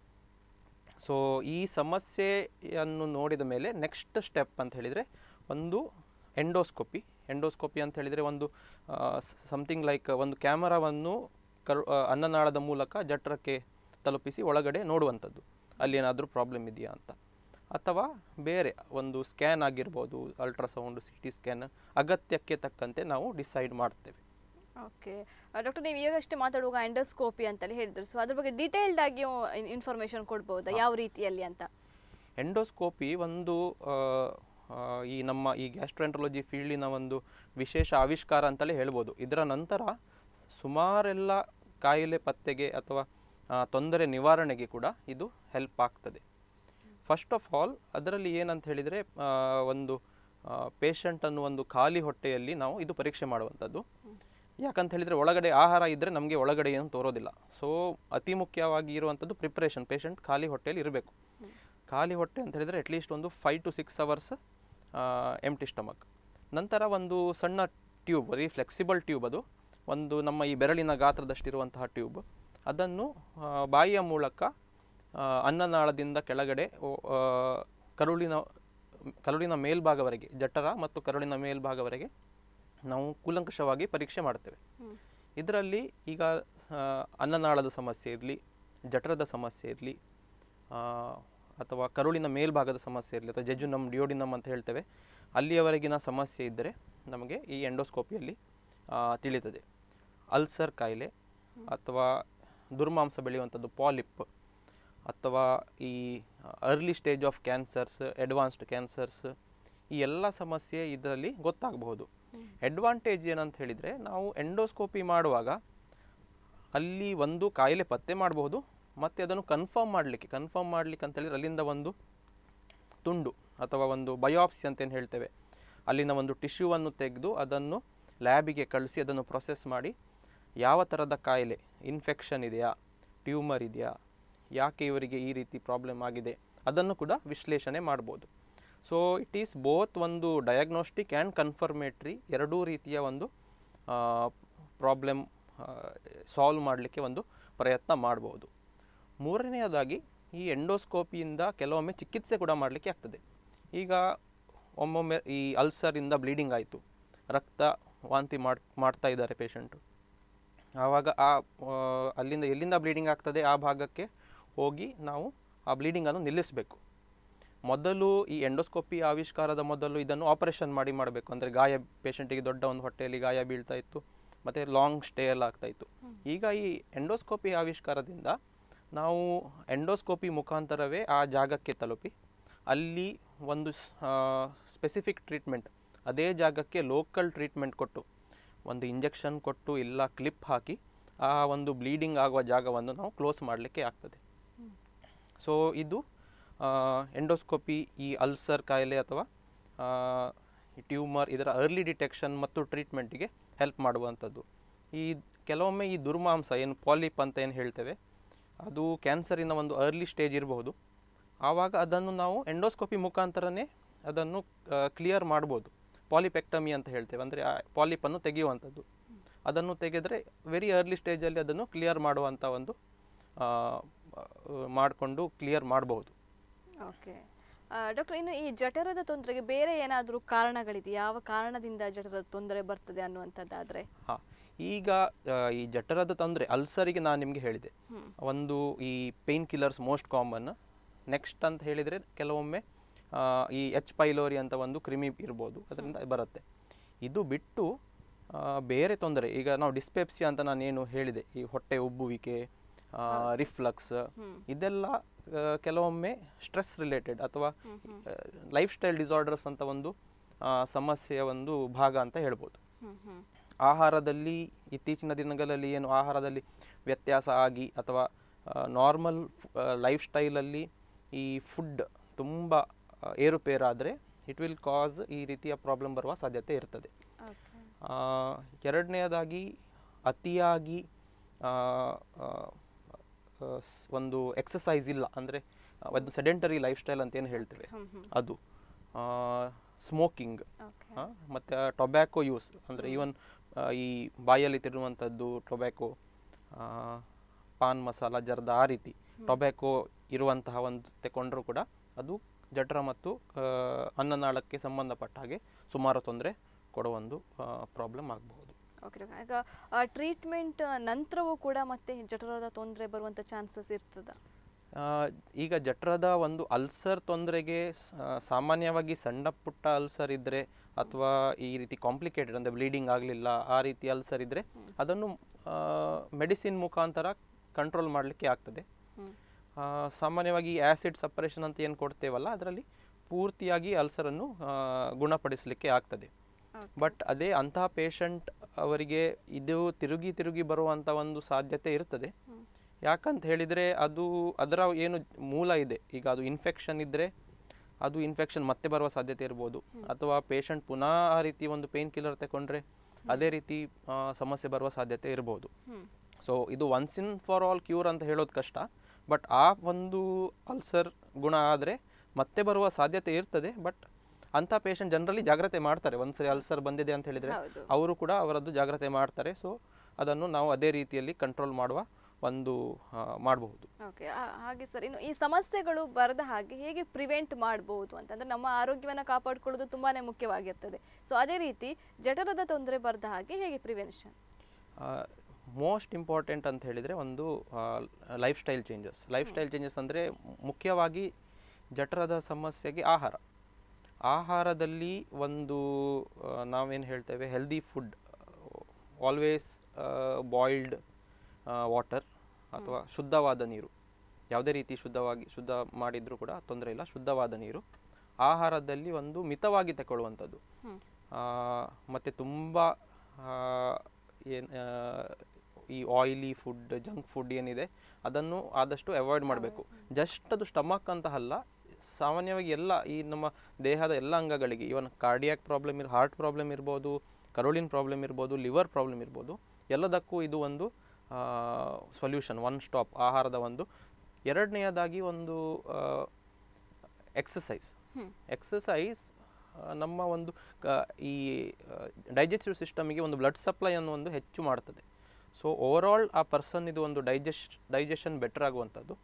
ಸೊ ಈ ಸಮಸ್ಯೆಯನ್ನು ನೋಡಿದ ಮೇಲೆ ನೆಕ್ಸ್ಟ್ ಸ್ಟೆಪ್ ಅಂತ ಹೇಳಿದರೆ ಒಂದು ಎಂಡೋಸ್ಕೋಪಿ ಎಂಡೋಸ್ಕೋಪಿ ಅಂತ ಹೇಳಿದರೆ ಒಂದು ಸಮಥಿಂಗ್ ಲೈಕ್ ಒಂದು ಕ್ಯಾಮರಾವನ್ನು ಕರು ಅನ್ನನಾಳದ ಮೂಲಕ ಜಠರಕ್ಕೆ ತಲುಪಿಸಿ ಒಳಗಡೆ ನೋಡುವಂಥದ್ದು ಅಲ್ಲಿ ಏನಾದರೂ ಪ್ರಾಬ್ಲಮ್ ಇದೆಯಾ ಅಂತ ಅಥವಾ ಬೇರೆ ಒಂದು ಸ್ಕ್ಯಾನ್ ಆಗಿರ್ಬೋದು ಅಲ್ಟ್ರಾಸೌಂಡ್ ಸಿ ಟಿ ಸ್ಕ್ಯಾನ್ ಅಗತ್ಯಕ್ಕೆ ತಕ್ಕಂತೆ ನಾವು ಡಿಸೈಡ್ ಮಾಡ್ತೇವೆ ಓಕೆ ಡಾಕ್ಟರ್ ನೀವು ಈಗಷ್ಟೇ ಮಾತಾಡುವಾಗ ಎಂಡೋಸ್ಕೋಪಿ ಅಂತಲೇ ಹೇಳಿದ್ರು ಸೊ ಅದ್ರ ಬಗ್ಗೆ ಡೀಟೇಲ್ಡ್ ಆಗಿ ಇನ್ಫಾರ್ಮೇಶನ್ ಕೊಡ್ಬೋದಾ ಯಾವ ರೀತಿಯಲ್ಲಿ ಅಂತ ಎಂಡೋಸ್ಕೋಪಿ ಒಂದು ಈ ನಮ್ಮ ಈ ಗ್ಯಾಸ್ಟ್ರೆಂಟ್ರಾಲಜಿ ಫೀಲ್ಡಿನ ಒಂದು ವಿಶೇಷ ಆವಿಷ್ಕಾರ ಅಂತಲೇ ಹೇಳ್ಬೋದು ಇದರ ನಂತರ ಸುಮಾರೆಲ್ಲ ಕಾಯಿಲೆ ಪತ್ತೆಗೆ ಅಥವಾ ತೊಂದರೆ ನಿವಾರಣೆಗೆ ಕೂಡ ಇದು ಹೆಲ್ಪ್ ಆಗ್ತದೆ ಫಸ್ಟ್ ಆಫ್ ಆಲ್ ಅದರಲ್ಲಿ ಏನಂತ ಹೇಳಿದರೆ ಒಂದು ಪೇಷಂಟನ್ನು ಒಂದು ಖಾಲಿ ಹೊಟ್ಟೆಯಲ್ಲಿ ನಾವು ಇದು ಪರೀಕ್ಷೆ ಮಾಡುವಂಥದ್ದು ಯಾಕಂತ ಹೇಳಿದರೆ ಒಳಗಡೆ ಆಹಾರ ಇದ್ದರೆ ನಮಗೆ ಒಳಗಡೆ ಏನು ತೋರೋದಿಲ್ಲ ಸೊ ಅತಿ ಮುಖ್ಯವಾಗಿ ಇರುವಂಥದ್ದು ಪ್ರಿಪ್ರೇಷನ್ ಪೇಷಂಟ್ ಖಾಲಿ ಹೊಟ್ಟೆಯಲ್ಲಿ ಇರಬೇಕು ಖಾಲಿ ಹೊಟ್ಟೆ ಅಂತ ಹೇಳಿದರೆ ಅಟ್ಲೀಸ್ಟ್ ಒಂದು five to six hours empty stomach ನಂತರ ಒಂದು ಸಣ್ಣ ಟ್ಯೂಬ್ ಈ ಫ್ಲೆಕ್ಸಿಬಲ್ ಟ್ಯೂಬ್ ಅದು ಒಂದು ನಮ್ಮ ಈ ಬೆರಳಿನ ಗಾತ್ರದಷ್ಟಿರುವಂತಹ ಟ್ಯೂಬ್ ಅದನ್ನು ಬಾಯಿಯ ಮೂಲಕ ಅನ್ನನಾಳದಿಂದ ಕೆಳಗಡೆ ಕರುಳಿನ ಕರುಳಿನ ಮೇಲ್ಭಾಗವರೆಗೆ ಜಠರ ಮತ್ತು ಕರುಳಿನ ಮೇಲ್ಭಾಗವರೆಗೆ ನಾವು ಕೂಲಂಕಷವಾಗಿ ಪರೀಕ್ಷೆ ಮಾಡ್ತೇವೆ ಇದರಲ್ಲಿ ಈಗ ಅನ್ನನಾಳದ ಸಮಸ್ಯೆ ಇರಲಿ ಜಠರದ ಸಮಸ್ಯೆ ಇರಲಿ ಅಥವಾ ಕರುಳಿನ ಮೇಲ್ಭಾಗದ ಸಮಸ್ಯೆ ಇರಲಿ ಅಥವಾ ಜಜುನಮ್ ಡಿಯೋಡಿನಮ್ ಅಂತ ಹೇಳ್ತೇವೆ ಅಲ್ಲಿಯವರೆಗಿನ ಸಮಸ್ಯೆ ಇದ್ದರೆ ನಮಗೆ ಈ ಎಂಡೋಸ್ಕೋಪಿಯಲ್ಲಿ ತಿಳಿತದೆ ಅಲ್ಸರ್ ಕಾಯಿಲೆ ಅಥವಾ ದುರ್ಮಾಂಸ ಬೆಳೆಯುವಂಥದ್ದು ಪಾಲಿಪ್ ಅಥವಾ ಈ early stage of cancers advanced cancers ಈ ಎಲ್ಲ ಸಮಸ್ಯೆ ಇದರಲ್ಲಿ ಗೊತ್ತಾಗಬಹುದು ಅಡ್ವಾಂಟೇಜ್ ಏನಂತ ಹೇಳಿದರೆ ನಾವು ಎಂಡೋಸ್ಕೋಪಿ ಮಾಡುವಾಗ ಅಲ್ಲಿ ಒಂದು ಕಾಯಿಲೆ ಪತ್ತೆ ಮಾಡಬಹುದು ಮತ್ತು ಅದನ್ನು ಕನ್ಫರ್ಮ್ ಮಾಡಲಿಕ್ಕೆ ಕನ್ಫರ್ಮ್ ಮಾಡಲಿಕ್ಕೆ ಅಂತ ಹೇಳಿದರೆ ಅಲ್ಲಿಂದ ಒಂದು ತುಂಡು ಅಥವಾ ಒಂದು ಬಯೋಪ್ಸಿ ಅಂತೇನು ಹೇಳ್ತೇವೆ ಅಲ್ಲಿನ ಒಂದು ಟಿಶ್ಯೂವನ್ನು ತೆಗೆದು ಅದನ್ನು ಲ್ಯಾಬಿಗೆ ಕಳಿಸಿ ಅದನ್ನು ಪ್ರೊಸೆಸ್ ಮಾಡಿ ಯಾವ ಥರದ ಕಾಯಿಲೆ ಇನ್ಫೆಕ್ಷನ್ ಇದೆಯಾ ಟ್ಯೂಮರ್ ಇದೆಯಾ ಯಾಕೆ ಇವರಿಗೆ ಈ ರೀತಿ ಪ್ರಾಬ್ಲಮ್ ಆಗಿದೆ ಅದನ್ನು ಕೂಡ ವಿಶ್ಲೇಷಣೆ ಮಾಡ್ಬೋದು ಸೊ ಇಟ್ ಈಸ್ ಬೋತ್ ಒಂದು ಡಯಾಗ್ನೋಸ್ಟಿಕ್ ಆ್ಯಂಡ್ ಕನ್ಫರ್ಮೇಟ್ರಿ ಎರಡೂ ರೀತಿಯ ಒಂದು ಪ್ರಾಬ್ಲಮ್ ಸಾಲ್ವ್ ಮಾಡಲಿಕ್ಕೆ ಒಂದು ಪ್ರಯತ್ನ ಮಾಡ್ಬೋದು ಮೂರನೆಯದಾಗಿ ಈ ಎಂಡೋಸ್ಕೋಪಿಯಿಂದ ಕೆಲವೊಮ್ಮೆ ಚಿಕಿತ್ಸೆ ಕೂಡ ಮಾಡಲಿಕ್ಕೆ ಆಗ್ತದೆ ಈಗ ಒಮ್ಮೊಮ್ಮೆ ಈ ಅಲ್ಸರಿಂದ ಬ್ಲೀಡಿಂಗ್ ಆಯಿತು ರಕ್ತ ವಾಂತಿ ಮಾಡಿ ಮಾಡ್ತಾ ಇದ್ದಾರೆ ಪೇಷಂಟು ಆವಾಗ ಆ ಅಲ್ಲಿಂದ ಎಲ್ಲಿಂದ ಬ್ಲೀಡಿಂಗ್ ಆಗ್ತದೆ ಆ ಭಾಗಕ್ಕೆ ಹೋಗಿ ನಾವು ಆ ಬ್ಲೀಡಿಂಗನ್ನು ನಿಲ್ಲಿಸಬೇಕು ಮೊದಲು ಈ ಎಂಡೋಸ್ಕೋಪಿ ಆವಿಷ್ಕಾರದ ಮೊದಲು ಇದನ್ನು ಆಪರೇಷನ್ ಮಾಡಿ ಮಾಡಬೇಕು ಅಂದರೆ ಗಾಯ ಪೇಷಂಟಿಗೆ ದೊಡ್ಡ ಒಂದು ಹೊಟ್ಟೆಯಲ್ಲಿ ಗಾಯ ಬೀಳ್ತಾ ಇತ್ತು ಮತ್ತು ಲಾಂಗ್ ಸ್ಟೇ ಎಲ್ಲ ಆಗ್ತಾ ಇತ್ತು ಈಗ ಈ ಎಂಡೋಸ್ಕೋಪಿ ಆವಿಷ್ಕಾರದಿಂದ ನಾವು ಎಂಡೋಸ್ಕೋಪಿ ಮುಖಾಂತರವೇ ಆ ಜಾಗಕ್ಕೆ ತಲುಪಿ ಅಲ್ಲಿ ಒಂದು ಸ್ಪೆಸಿಫಿಕ್ ಟ್ರೀಟ್ಮೆಂಟ್ ಅದೇ ಜಾಗಕ್ಕೆ ಲೋಕಲ್ ಟ್ರೀಟ್ಮೆಂಟ್ ಕೊಟ್ಟು ಒಂದು ಇಂಜೆಕ್ಷನ್ ಕೊಟ್ಟು ಇಲ್ಲ ಕ್ಲಿಪ್ ಹಾಕಿ ಆ ಒಂದು ಬ್ಲೀಡಿಂಗ್ ಆಗುವ ಜಾಗವನ್ನು ನಾವು ಕ್ಲೋಸ್ ಮಾಡಲಿಕ್ಕೆ ಆಗ್ತದೆ ಸೊ ಇದು ಎಂಡೋಸ್ಕೋಪಿ ಈ ಅಲ್ಸರ್ ಕಾಯಿಲೆ ಅಥವಾ ಟ್ಯೂಮರ್ ಇದರ ಅರ್ಲಿ ಡಿಟೆಕ್ಷನ್ ಮತ್ತು ಟ್ರೀಟ್ಮೆಂಟಿಗೆ ಹೆಲ್ಪ್ ಮಾಡುವಂಥದ್ದು ಈ ಕೆಲವೊಮ್ಮೆ ಈ ದುರ್ಮಾಂಸ ಏನು ಪಾಲಿಪ್ ಅಂತ ಏನು ಹೇಳ್ತೇವೆ ಅದು ಕ್ಯಾನ್ಸರಿನ ಒಂದು ಅರ್ಲಿ ಸ್ಟೇಜ್ ಇರಬಹುದು ಆವಾಗ ಅದನ್ನು ನಾವು ಎಂಡೋಸ್ಕೋಪಿ ಮುಖಾಂತರನೇ ಅದನ್ನು ಕ್ಲಿಯರ್ ಮಾಡ್ಬೋದು ಪಾಲಿಪೆಕ್ಟಮಿ ಅಂತ ಹೇಳ್ತೇವೆ ಅಂದರೆ ಆ ಪಾಲಿಪನ್ನು ತೆಗೆಯುವಂಥದ್ದು ಅದನ್ನು ತೆಗೆದರೆ ವೆರಿ ಅರ್ಲಿ ಸ್ಟೇಜಲ್ಲಿ ಅದನ್ನು ಕ್ಲಿಯರ್ ಮಾಡುವಂಥ ಒಂದು ಮಾಡಿಕೊಂಡು ಕ್ಲಿಯರ್ ಮಾಡಬಹುದು ಓಕೆ ಡಾಕ್ಟರ್ ಇನ್ನು ಈ ಜಠರದ ತೊಂದರೆಗೆ ಬೇರೆ ಏನಾದರೂ ಕಾರಣಗಳಿದೆ ಯಾವ ಕಾರಣದಿಂದ ಜಠರದ ತೊಂದರೆ ಬರ್ತದೆ ಅನ್ನುವಂಥದ್ದಾದರೆ ಹಾಂ ಈಗ ಈ ಜಠರದ ತೊಂದರೆ ಅಲ್ಸರಿಗೆ ನಾನು ನಿಮಗೆ ಹೇಳಿದೆ ಒಂದು ಈ painkillers most common next ಅಂತ ಹೇಳಿದರೆ ಕೆಲವೊಮ್ಮೆ ಈ ಎಚ್ ಪೈಲೋರಿ ಅಂತ ಒಂದು ಕ್ರಿಮಿ ಇರ್ಬೋದು ಅದರಿಂದ ಬರುತ್ತೆ ಇದು ಬಿಟ್ಟು ಬೇರೆ ತೊಂದರೆ ಈಗ ನಾವು ಡಿಸ್ಪೆಪ್ಸಿ ಅಂತ ನಾನೇನು ಹೇಳಿದೆ ಈ ಹೊಟ್ಟೆ ಉಬ್ಬುವಿಕೆ ರಿಫ್ಲಕ್ಸ್ ಇದೆಲ್ಲ ಕೆಲವೊಮ್ಮೆ ಸ್ಟ್ರೆಸ್ ರಿಲೇಟೆಡ್ ಅಥವಾ ಲೈಫ್ ಸ್ಟೈಲ್ ಡಿಸಾರ್ಡರ್ಸ್ ಅಂತ ಒಂದು ಸಮಸ್ಯೆಯ ಒಂದು ಭಾಗ ಅಂತ ಹೇಳ್ಬೋದು ಆಹಾರದಲ್ಲಿ ಇತ್ತೀಚಿನ ದಿನಗಳಲ್ಲಿ ಏನು ಆಹಾರದಲ್ಲಿ ವ್ಯತ್ಯಾಸ ಆಗಿ ಅಥವಾ ನಾರ್ಮಲ್ ಲೈಫ್ ಸ್ಟೈಲಲ್ಲಿ ಈ ಫುಡ್ ತುಂಬ ಏರುಪೇರಾದರೆ ಇಟ್ ವಿಲ್ ಕಾಸ್ ಈ ರೀತಿಯ ಪ್ರಾಬ್ಲಮ್ ಬರುವ ಸಾಧ್ಯತೆ ಇರ್ತದೆ ಎರಡನೆಯದಾಗಿ ಅತಿಯಾಗಿ ಒಂದು ಎಕ್ಸಸೈಸ್ ಇಲ್ಲ ಅಂದರೆ ಒಂದು ಸೆಡೆಂಟರಿ ಲೈಫ್ ಸ್ಟೈಲ್ ಅಂತ ಏನು ಹೇಳ್ತೇವೆ ಅದು ಸ್ಮೋಕಿಂಗ್ ಮತ್ತು ಟೊಬ್ಯಾಕೊ ಯೂಸ್ ಅಂದರೆ ಈವನ್ ಈ ಬಾಯಲ್ಲಿ ತಿರುವಂಥದ್ದು ಟೊಬ್ಯಾಕೋ ಪಾನ್ ಮಸಾಲ ಜರ್ದ ಆ ರೀತಿ ಟೊಬ್ಯಾಕೋ ಇರುವಂತಹ ಒಂದು ತಗೊಂಡ್ರೂ ಕೂಡ ಅದು ಜಠರ ಮತ್ತು ಅನ್ನನಾಳಕ್ಕೆ ಸಂಬಂಧಪಟ್ಟ ಹಾಗೆ ಸುಮಾರು ತೊಂದರೆ ಕೊಡುವ ಒಂದು ಪ್ರಾಬ್ಲಮ್ ಆಗಬಹುದು ಓಕೆ ಈಗ ಟ್ರೀಟ್ಮೆಂಟ್ ನಂತರವೂ ಕೂಡ ಮತ್ತೆ ಜಠರದ ತೊಂದರೆ ಬರುವಂಥ ಚಾನ್ಸಸ್ ಇರ್ತದ ಈಗ ಜಠರದ ಒಂದು ಅಲ್ಸರ್ ತೊಂದರೆಗೆ ಸಾಮಾನ್ಯವಾಗಿ ಸಣ್ಣ ಪುಟ್ಟ ಅಲ್ಸರ್ ಇದ್ದರೆ ಅಥವಾ ಈ ರೀತಿ ಕಾಂಪ್ಲಿಕೇಟೆಡ್ ಅಂದರೆ ಬ್ಲೀಡಿಂಗ್ ಆಗಲಿಲ್ಲ ಆ ರೀತಿ ಅಲ್ಸರ್ ಇದ್ದರೆ ಅದನ್ನು ಮೆಡಿಸಿನ್ ಮುಖಾಂತರ ಕಂಟ್ರೋಲ್ ಮಾಡಲಿಕ್ಕೆ ಆಗ್ತದೆ ಸಾಮಾನ್ಯವಾಗಿ ಆಸಿಡ್ ಸಪರೇಷನ್ ಅಂತ ಏನು ಕೊಡ್ತೇವಲ್ಲ ಅದರಲ್ಲಿ ಪೂರ್ತಿಯಾಗಿ ಅಲ್ಸರನ್ನು ಗುಣಪಡಿಸಲಿಕ್ಕೆ ಆಗ್ತದೆ ಬಟ್ ಅದೇ ಅಂತಹ ಪೇಷಂಟ್ ಅವರಿಗೆ ಇದು ತಿರುಗಿ ತಿರುಗಿ ಬರುವಂಥ ಒಂದು ಸಾಧ್ಯತೆ ಇರ್ತದೆ ಯಾಕಂತ ಹೇಳಿದರೆ ಅದು ಅದರ ಏನು ಮೂಲ ಇದೆ ಈಗ ಅದು ಇನ್ಫೆಕ್ಷನ್ ಇದ್ದರೆ ಅದು ಇನ್ಫೆಕ್ಷನ್ ಮತ್ತೆ ಬರುವ ಸಾಧ್ಯತೆ ಇರ್ಬೋದು ಅಥವಾ ಪೇಷಂಟ್ ಪುನಃ ಆ ರೀತಿ ಒಂದು ಪೇನ್ ಕಿಲ್ಲರ್ ತಗೊಂಡ್ರೆ ಅದೇ ರೀತಿ ಸಮಸ್ಯೆ ಬರುವ ಸಾಧ್ಯತೆ ಇರ್ಬೋದು ಸೊ ಇದು once in for all cure ಅಂತ ಹೇಳೋದು ಕಷ್ಟ ಬಟ್ ಆ ಒಂದು ಅಲ್ಸರ್ ಗುಣ ಆದರೆ ಮತ್ತೆ ಬರುವ ಸಾಧ್ಯತೆ ಇರ್ತದೆ ಬಟ್ ಅಂತ ಪೇಷಂಟ್ ಜನರಲ್ಲಿ ಜಾಗ್ರತೆ ಮಾಡ್ತಾರೆ ಒಂದ್ಸರಿ ಅಲ್ಸರ್ ಬಂದಿದೆ ಅಂತ ಹೇಳಿದ್ರೆ ಅವರು ಕೂಡ ಅವರದ್ದು ಜಾಗ್ರತೆ ಮಾಡ್ತಾರೆ ಸೊ ಅದನ್ನು ನಾವು ಅದೇ ರೀತಿಯಲ್ಲಿ ಕಂಟ್ರೋಲ್ ಮಾಡುವ ಒಂದು ಮಾಡಬಹುದು ಓಕೆ ಹಾಗೆ ಸರ್ ಇನ್ನು ಈ ಸಮಸ್ಯೆಗಳು ಬರದ ಹಾಗೆ ಹೇಗೆ ಪ್ರಿವೆಂಟ್ ಮಾಡಬಹುದು ಅಂತಂದ್ರೆ ನಮ್ಮ ಆರೋಗ್ಯವನ್ನು ಕಾಪಾಡಿಕೊಳ್ಳೋದು ತುಂಬಾನೇ ಮುಖ್ಯವಾಗಿರ್ತದೆ ಸೊ ಅದೇ ರೀತಿ ಜಠರದ ತೊಂದರೆ ಬರದ ಹಾಗೆ ಹೇಗೆ ಪ್ರಿವೆನ್ಷನ್ ಮೋಸ್ಟ್ ಇಂಪಾರ್ಟೆಂಟ್ ಅಂತ ಹೇಳಿದರೆ ಒಂದು lifestyle changes lifestyle changes ಅಂದರೆ ಮುಖ್ಯವಾಗಿ ಜಠರದ ಸಮಸ್ಯೆಗೆ ಆಹಾರ ಆಹಾರದಲ್ಲಿ ಒಂದು ನಾವೇನು ಹೇಳ್ತೇವೆ healthy food always boiled water ಅಥವಾ ಶುದ್ಧವಾದ ನೀರು ಯಾವುದೇ ರೀತಿ ಶುದ್ಧವಾಗಿ ಶುದ್ಧ ಮಾಡಿದರೂ ಕೂಡ ತೊಂದರೆ ಇಲ್ಲ ಶುದ್ಧವಾದ ನೀರು ಆಹಾರದಲ್ಲಿ ಒಂದು ಮಿತವಾಗಿ ತಗೊಳ್ಳುವಂಥದ್ದು ಮತ್ತು ತುಂಬ ಏನು ಈ ಆಯಿಲಿ ಫುಡ್ ಜಂಕ್ ಫುಡ್ ಏನಿದೆ ಅದನ್ನು ಆದಷ್ಟು ಅವಾಯ್ಡ್ ಮಾಡಬೇಕು ಜಸ್ಟ್ ಅದು ಸ್ಟಮಕ್ ಅಂತ ಅಲ್ಲ ಸಾಮಾನ್ಯವಾಗಿ ಎಲ್ಲ ಈ ನಮ್ಮ ದೇಹದ ಎಲ್ಲ ಅಂಗಗಳಿಗೆ ಈವನ್ ಕಾರ್ಡಿಯಾಕ್ ಪ್ರಾಬ್ಲಮ್ ಇರ್ ಹಾರ್ಟ್ ಪ್ರಾಬ್ಲಮ್ ಇರ್ಬೋದು ಕರೋಳಿನ ಪ್ರಾಬ್ಲಮ್ ಇರ್ಬೋದು ಲಿವರ್ ಪ್ರಾಬ್ಲಮ್ ಇರ್ಬೋದು ಎಲ್ಲದಕ್ಕೂ ಇದು ಒಂದು ಸೊಲ್ಯೂಷನ್ ಒನ್ ಸ್ಟಾಪ್ ಆಹಾರದ ಒಂದು ಎರಡನೆಯದಾಗಿ ಒಂದು ಎಕ್ಸಸೈಸ್ ಎಕ್ಸಸೈಸ್ ನಮ್ಮ ಒಂದು ಈ ಡೈಜೆಸ್ಟಿವ್ ಸಿಸ್ಟಮಿಗೆ ಒಂದು ಬ್ಲಡ್ ಸಪ್ಲೈ ಅನ್ನು ಒಂದು ಹೆಚ್ಚು ಮಾಡ್ತದೆ ಸೊ ಆಲ್ ಆ ಪರ್ಸನ್ ಇದು ಒಂದು ಡೈಜೆಸ್ಟ್ ಡೈಜೆಷನ್ ಬೆಟರ್ ಆಗುವಂಥದ್ದು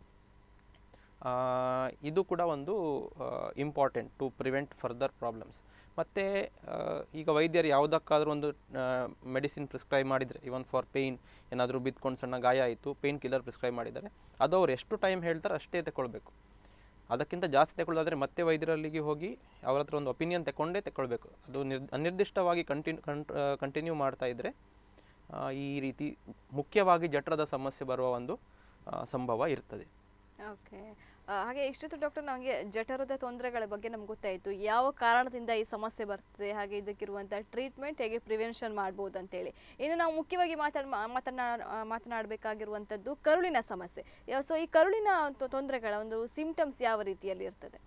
ಇದು ಕೂಡ ಒಂದು important to prevent further problems ಮತ್ತು ಈಗ ವೈದ್ಯರು ಯಾವುದಕ್ಕಾದರೂ ಒಂದು ಮೆಡಿಸಿನ್ ಪ್ರಿಸ್ಕ್ರೈಬ್ ಮಾಡಿದರೆ ಇವನ್ ಫಾರ್ ಪೇಯ್ನ್ ಏನಾದರೂ ಬಿದ್ಕೊಂಡು ಸಣ್ಣ ಗಾಯ ಆಯಿತು ಪೇಯ್ನ್ ಕಿಲ್ಲರ್ ಪ್ರಿಸ್ಕ್ರೈಬ್ ಮಾಡಿದ್ದಾರೆ ಅದು ಅವ್ರು ಎಷ್ಟು ಟೈಮ್ ಹೇಳ್ತಾರೆ ಅಷ್ಟೇ ತಗೊಳ್ಬೇಕು ಅದಕ್ಕಿಂತ ಜಾಸ್ತಿ ತಗೊಳ್ಳೋದಾದರೆ ಮತ್ತೆ ವೈದ್ಯರಲ್ಲಿಗೆ ಹೋಗಿ ಅವ್ರ ಹತ್ರ ಒಂದು ಒಪಿನಿಯನ್ ತಗೊಂಡೇ ತಗೊಳ್ಬೇಕು ಅದು ನಿರ್ ಅನಿರ್ದಿಷ್ಟವಾಗಿ ಕಂಟಿನ್ಯೂ ಕಂಟಿನ್ಯೂ ಮಾಡ್ತಾ ಇದ್ದರೆ ಈ ರೀತಿ ಮುಖ್ಯವಾಗಿ ಜಠರದ ಸಮಸ್ಯೆ ಬರುವ ಒಂದು ಸಂಭವ ಇರ್ತದೆ ಓಕೆ ಹಾಗೆ ಇಷ್ಟೊತ್ತು ಡಾಕ್ಟರ್ ನಮಗೆ ಜಠರದ ತೊಂದರೆಗಳ ಬಗ್ಗೆ ನಮ್ಗೆ ಗೊತ್ತಾಯಿತು ಯಾವ ಕಾರಣದಿಂದ ಈ ಸಮಸ್ಯೆ ಬರ್ತದೆ ಹಾಗೆ ಇದಕ್ಕಿರುವಂಥ ಟ್ರೀಟ್ಮೆಂಟ್ ಹೇಗೆ ಪ್ರಿವೆನ್ಷನ್ ಮಾಡ್ಬೋದು ಅಂತೇಳಿ ಇನ್ನು ನಾವು ಮುಖ್ಯವಾಗಿ ಮಾತಾಡ್ ಮಾತನಾ ಮಾತನಾಡಬೇಕಾಗಿರುವಂಥದ್ದು ಕರುಳಿನ ಸಮಸ್ಯೆ ಸೊ ಈ ಕರುಳಿನ ತೊಂದರೆಗಳ ಒಂದು ಸಿಂಪ್ಟಮ್ಸ್ ಯಾವ ರೀತಿಯಲ್ಲಿ ಇರ್ತದೆ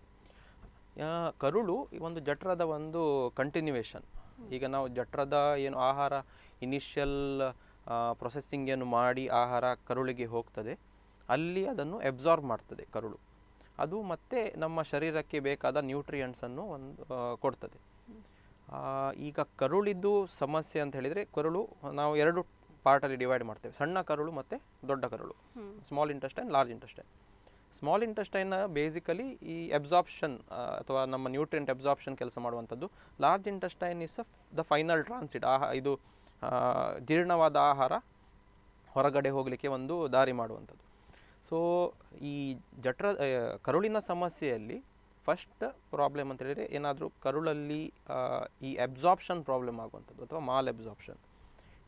ಕರುಳು ಒಂದು ಜಠರದ ಒಂದು ಕಂಟಿನ್ಯೂವೇಶನ್ ಈಗ ನಾವು ಜಠರದ ಏನು ಆಹಾರ ಇನಿಷಿಯಲ್ ಪ್ರೊಸೆಸಿಂಗ್ ಏನು ಮಾಡಿ ಆಹಾರ ಕರುಳಿಗೆ ಹೋಗ್ತದೆ ಅಲ್ಲಿ ಅದನ್ನು ಎಬ್ಸಾರ್ಬ್ ಮಾಡ್ತದೆ ಕರುಳು ಅದು ಮತ್ತೆ ನಮ್ಮ ಶರೀರಕ್ಕೆ ಬೇಕಾದ ನ್ಯೂಟ್ರಿಯೆಂಟ್ಸನ್ನು ಒಂದು ಕೊಡ್ತದೆ ಈಗ ಕರುಳಿದ್ದು ಸಮಸ್ಯೆ ಅಂತ ಹೇಳಿದರೆ ಕರುಳು ನಾವು ಎರಡು ಪಾರ್ಟಲ್ಲಿ ಡಿವೈಡ್ ಮಾಡ್ತೇವೆ ಸಣ್ಣ ಕರುಳು ಮತ್ತು ದೊಡ್ಡ ಕರುಳು small intestine large intestine small intestine basically ಈ ಅಬ್ಸಾರ್ಪ್ಷನ್ ಅಥವಾ ನಮ್ಮ ನ್ಯೂಟ್ರಿಯೆಂಟ್ ಅಬ್ಸಾರ್ಪ್ಷನ್ ಕೆಲಸ ಮಾಡುವಂಥದ್ದು large intestine is the final transit ಆಹ ಇದು ಜೀರ್ಣವಾದ ಆಹಾರ ಹೊರಗಡೆ ಹೋಗಲಿಕ್ಕೆ ಒಂದು ದಾರಿ ಮಾಡುವಂಥದ್ದು ಸೊ ಈ ಜಠರ ಕರುಳಿನ ಸಮಸ್ಯೆಯಲ್ಲಿ ಫಸ್ಟ್ ಪ್ರಾಬ್ಲಮ್ ಅಂತ ಹೇಳಿದರೆ ಏನಾದರೂ ಕರುಳಲ್ಲಿ ಈ ಅಬ್ಸಾರ್ಪ್ಷನ್ ಪ್ರಾಬ್ಲಮ್ ಆಗುವಂಥದ್ದು ಅಥವಾ ಮಾಲ್ ಅಬ್ಸಾರ್ಪ್ಷನ್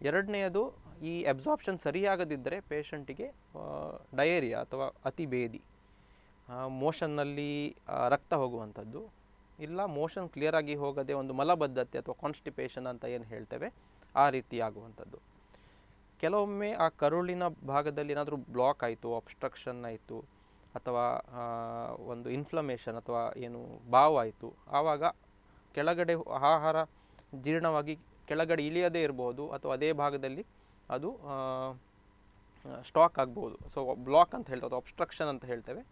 ಎರಡನೆಯದು ಈ ಅಬ್ಸಾರ್ಪ್ಷನ್ ಸರಿಯಾಗದಿದ್ದರೆ ಪೇಷಂಟಿಗೆ ಡಯೇರಿಯಾ ಅಥವಾ ಅತಿ ಬೇದಿ ಮೋಷನ್ನಲ್ಲಿ ರಕ್ತ ಹೋಗುವಂಥದ್ದು ಇಲ್ಲ ಮೋಷನ್ ಕ್ಲಿಯರಾಗಿ ಹೋಗದೆ ಒಂದು ಮಲಬದ್ಧತೆ ಅಥವಾ ಕಾನ್ಸ್ಟಿಪೇಷನ್ ಅಂತ ಏನು ಹೇಳ್ತೇವೆ ಆ ರೀತಿ ಆಗುವಂಥದ್ದು ಕೆಲವೊಮ್ಮೆ ಆ ಕರುಳಿನ ಭಾಗದಲ್ಲಿ ಏನಾದರೂ ಬ್ಲಾಕ್ ಆಯಿತು ಅಬ್ಸ್ಟ್ರಕ್ಷನ್ ಆಯಿತು ಅಥವಾ ಒಂದು ಇನ್ಫ್ಲಮೇಷನ್ ಅಥವಾ ಏನು ಬಾವು ಆಯಿತು ಆವಾಗ ಕೆಳಗಡೆ ಆಹಾರ ಜೀರ್ಣವಾಗಿ ಕೆಳಗಡೆ ಇಳಿಯದೇ ಇರಬಹುದು ಅಥವಾ ಅದೇ ಭಾಗದಲ್ಲಿ ಅದು ಸ್ಟಾಕ್ ಆಗ್ಬೋದು ಸೊ ಬ್ಲಾಕ್ ಅಂತ ಹೇಳ್ತೇವೆ ಅಬ್ಸ್ಟ್ರಕ್ಷನ್ ಅಂತ ಹೇಳ್ತೇವೆ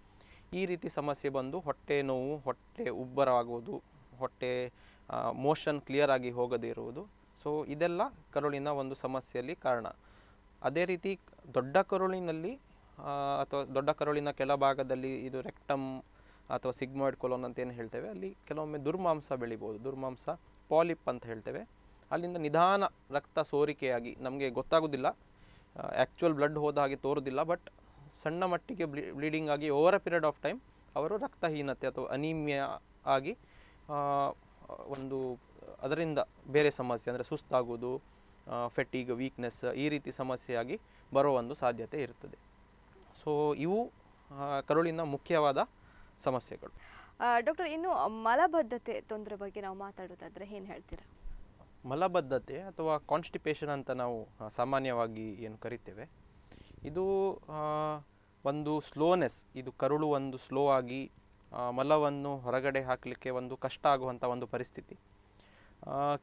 ಈ ರೀತಿ ಸಮಸ್ಯೆ ಬಂದು ಹೊಟ್ಟೆ ನೋವು ಹೊಟ್ಟೆ ಉಬ್ಬರವಾಗುವುದು ಹೊಟ್ಟೆ ಮೋಷನ್ ಕ್ಲಿಯರ್ ಆಗಿ ಹೋಗದೇ ಇರುವುದು ಸೊ ಇದೆಲ್ಲ ಕರುಳಿನ ಒಂದು ಸಮಸ್ಯೆಯಲ್ಲಿ ಕಾರಣ ಅದೇ ರೀತಿ ದೊಡ್ಡ ಕರುಳಿನಲ್ಲಿ ಅಥವಾ ದೊಡ್ಡ ಕರುಳಿನ ಭಾಗದಲ್ಲಿ ಇದು ರೆಕ್ಟಮ್ ಅಥವಾ ಸಿಗ್ಮಾಯ್ಡ್ ಕೊಲೋನ್ ಅಂತ ಏನು ಹೇಳ್ತೇವೆ ಅಲ್ಲಿ ಕೆಲವೊಮ್ಮೆ ದುರ್ಮಾಂಸ ಬೆಳಿಬೋದು ದುರ್ಮಾಂಸ ಪಾಲಿಪ್ ಅಂತ ಹೇಳ್ತೇವೆ ಅಲ್ಲಿಂದ ನಿಧಾನ ರಕ್ತ ಸೋರಿಕೆಯಾಗಿ ನಮಗೆ ಗೊತ್ತಾಗೋದಿಲ್ಲ ಆ್ಯಕ್ಚುಯಲ್ ಬ್ಲಡ್ ಹೋದ ಹಾಗೆ ತೋರೋದಿಲ್ಲ ಬಟ್ ಸಣ್ಣ ಮಟ್ಟಿಗೆ ಬ್ಲೀಡಿಂಗ್ ಆಗಿ over a period of time ಅವರು ರಕ್ತಹೀನತೆ ಅಥವಾ ಅನೀಮಿಯ ಆಗಿ ಒಂದು ಅದರಿಂದ ಬೇರೆ ಸಮಸ್ಯೆ ಅಂದರೆ ಸುಸ್ತಾಗೋದು ಫೆಟ್ಟಿಗ್ ವೀಕ್ನೆಸ್ ಈ ರೀತಿ ಸಮಸ್ಯೆಯಾಗಿ ಬರೋ ಒಂದು ಸಾಧ್ಯತೆ ಇರ್ತದೆ ಸೊ ಇವು ಕರುಳಿನ ಮುಖ್ಯವಾದ ಸಮಸ್ಯೆಗಳು ಡಾಕ್ಟರ್ ಇನ್ನು ಮಲಬದ್ಧತೆ ತೊಂದರೆ ಬಗ್ಗೆ ನಾವು ಮಾತಾಡೋದಾದರೆ ಏನು ಹೇಳ್ತೀರಾ ಮಲಬದ್ಧತೆ ಅಥವಾ ಕಾನ್ಸ್ಟಿಪೇಷನ್ ಅಂತ ನಾವು ಸಾಮಾನ್ಯವಾಗಿ ಏನು ಕರಿತೇವೆ ಇದು ಒಂದು ಸ್ಲೋನೆಸ್ ಇದು ಕರುಳು ಒಂದು ಸ್ಲೋ ಆಗಿ ಮಲವನ್ನು ಹೊರಗಡೆ ಹಾಕಲಿಕ್ಕೆ ಒಂದು ಕಷ್ಟ ಆಗುವಂಥ ಒಂದು ಪರಿಸ್ಥಿತಿ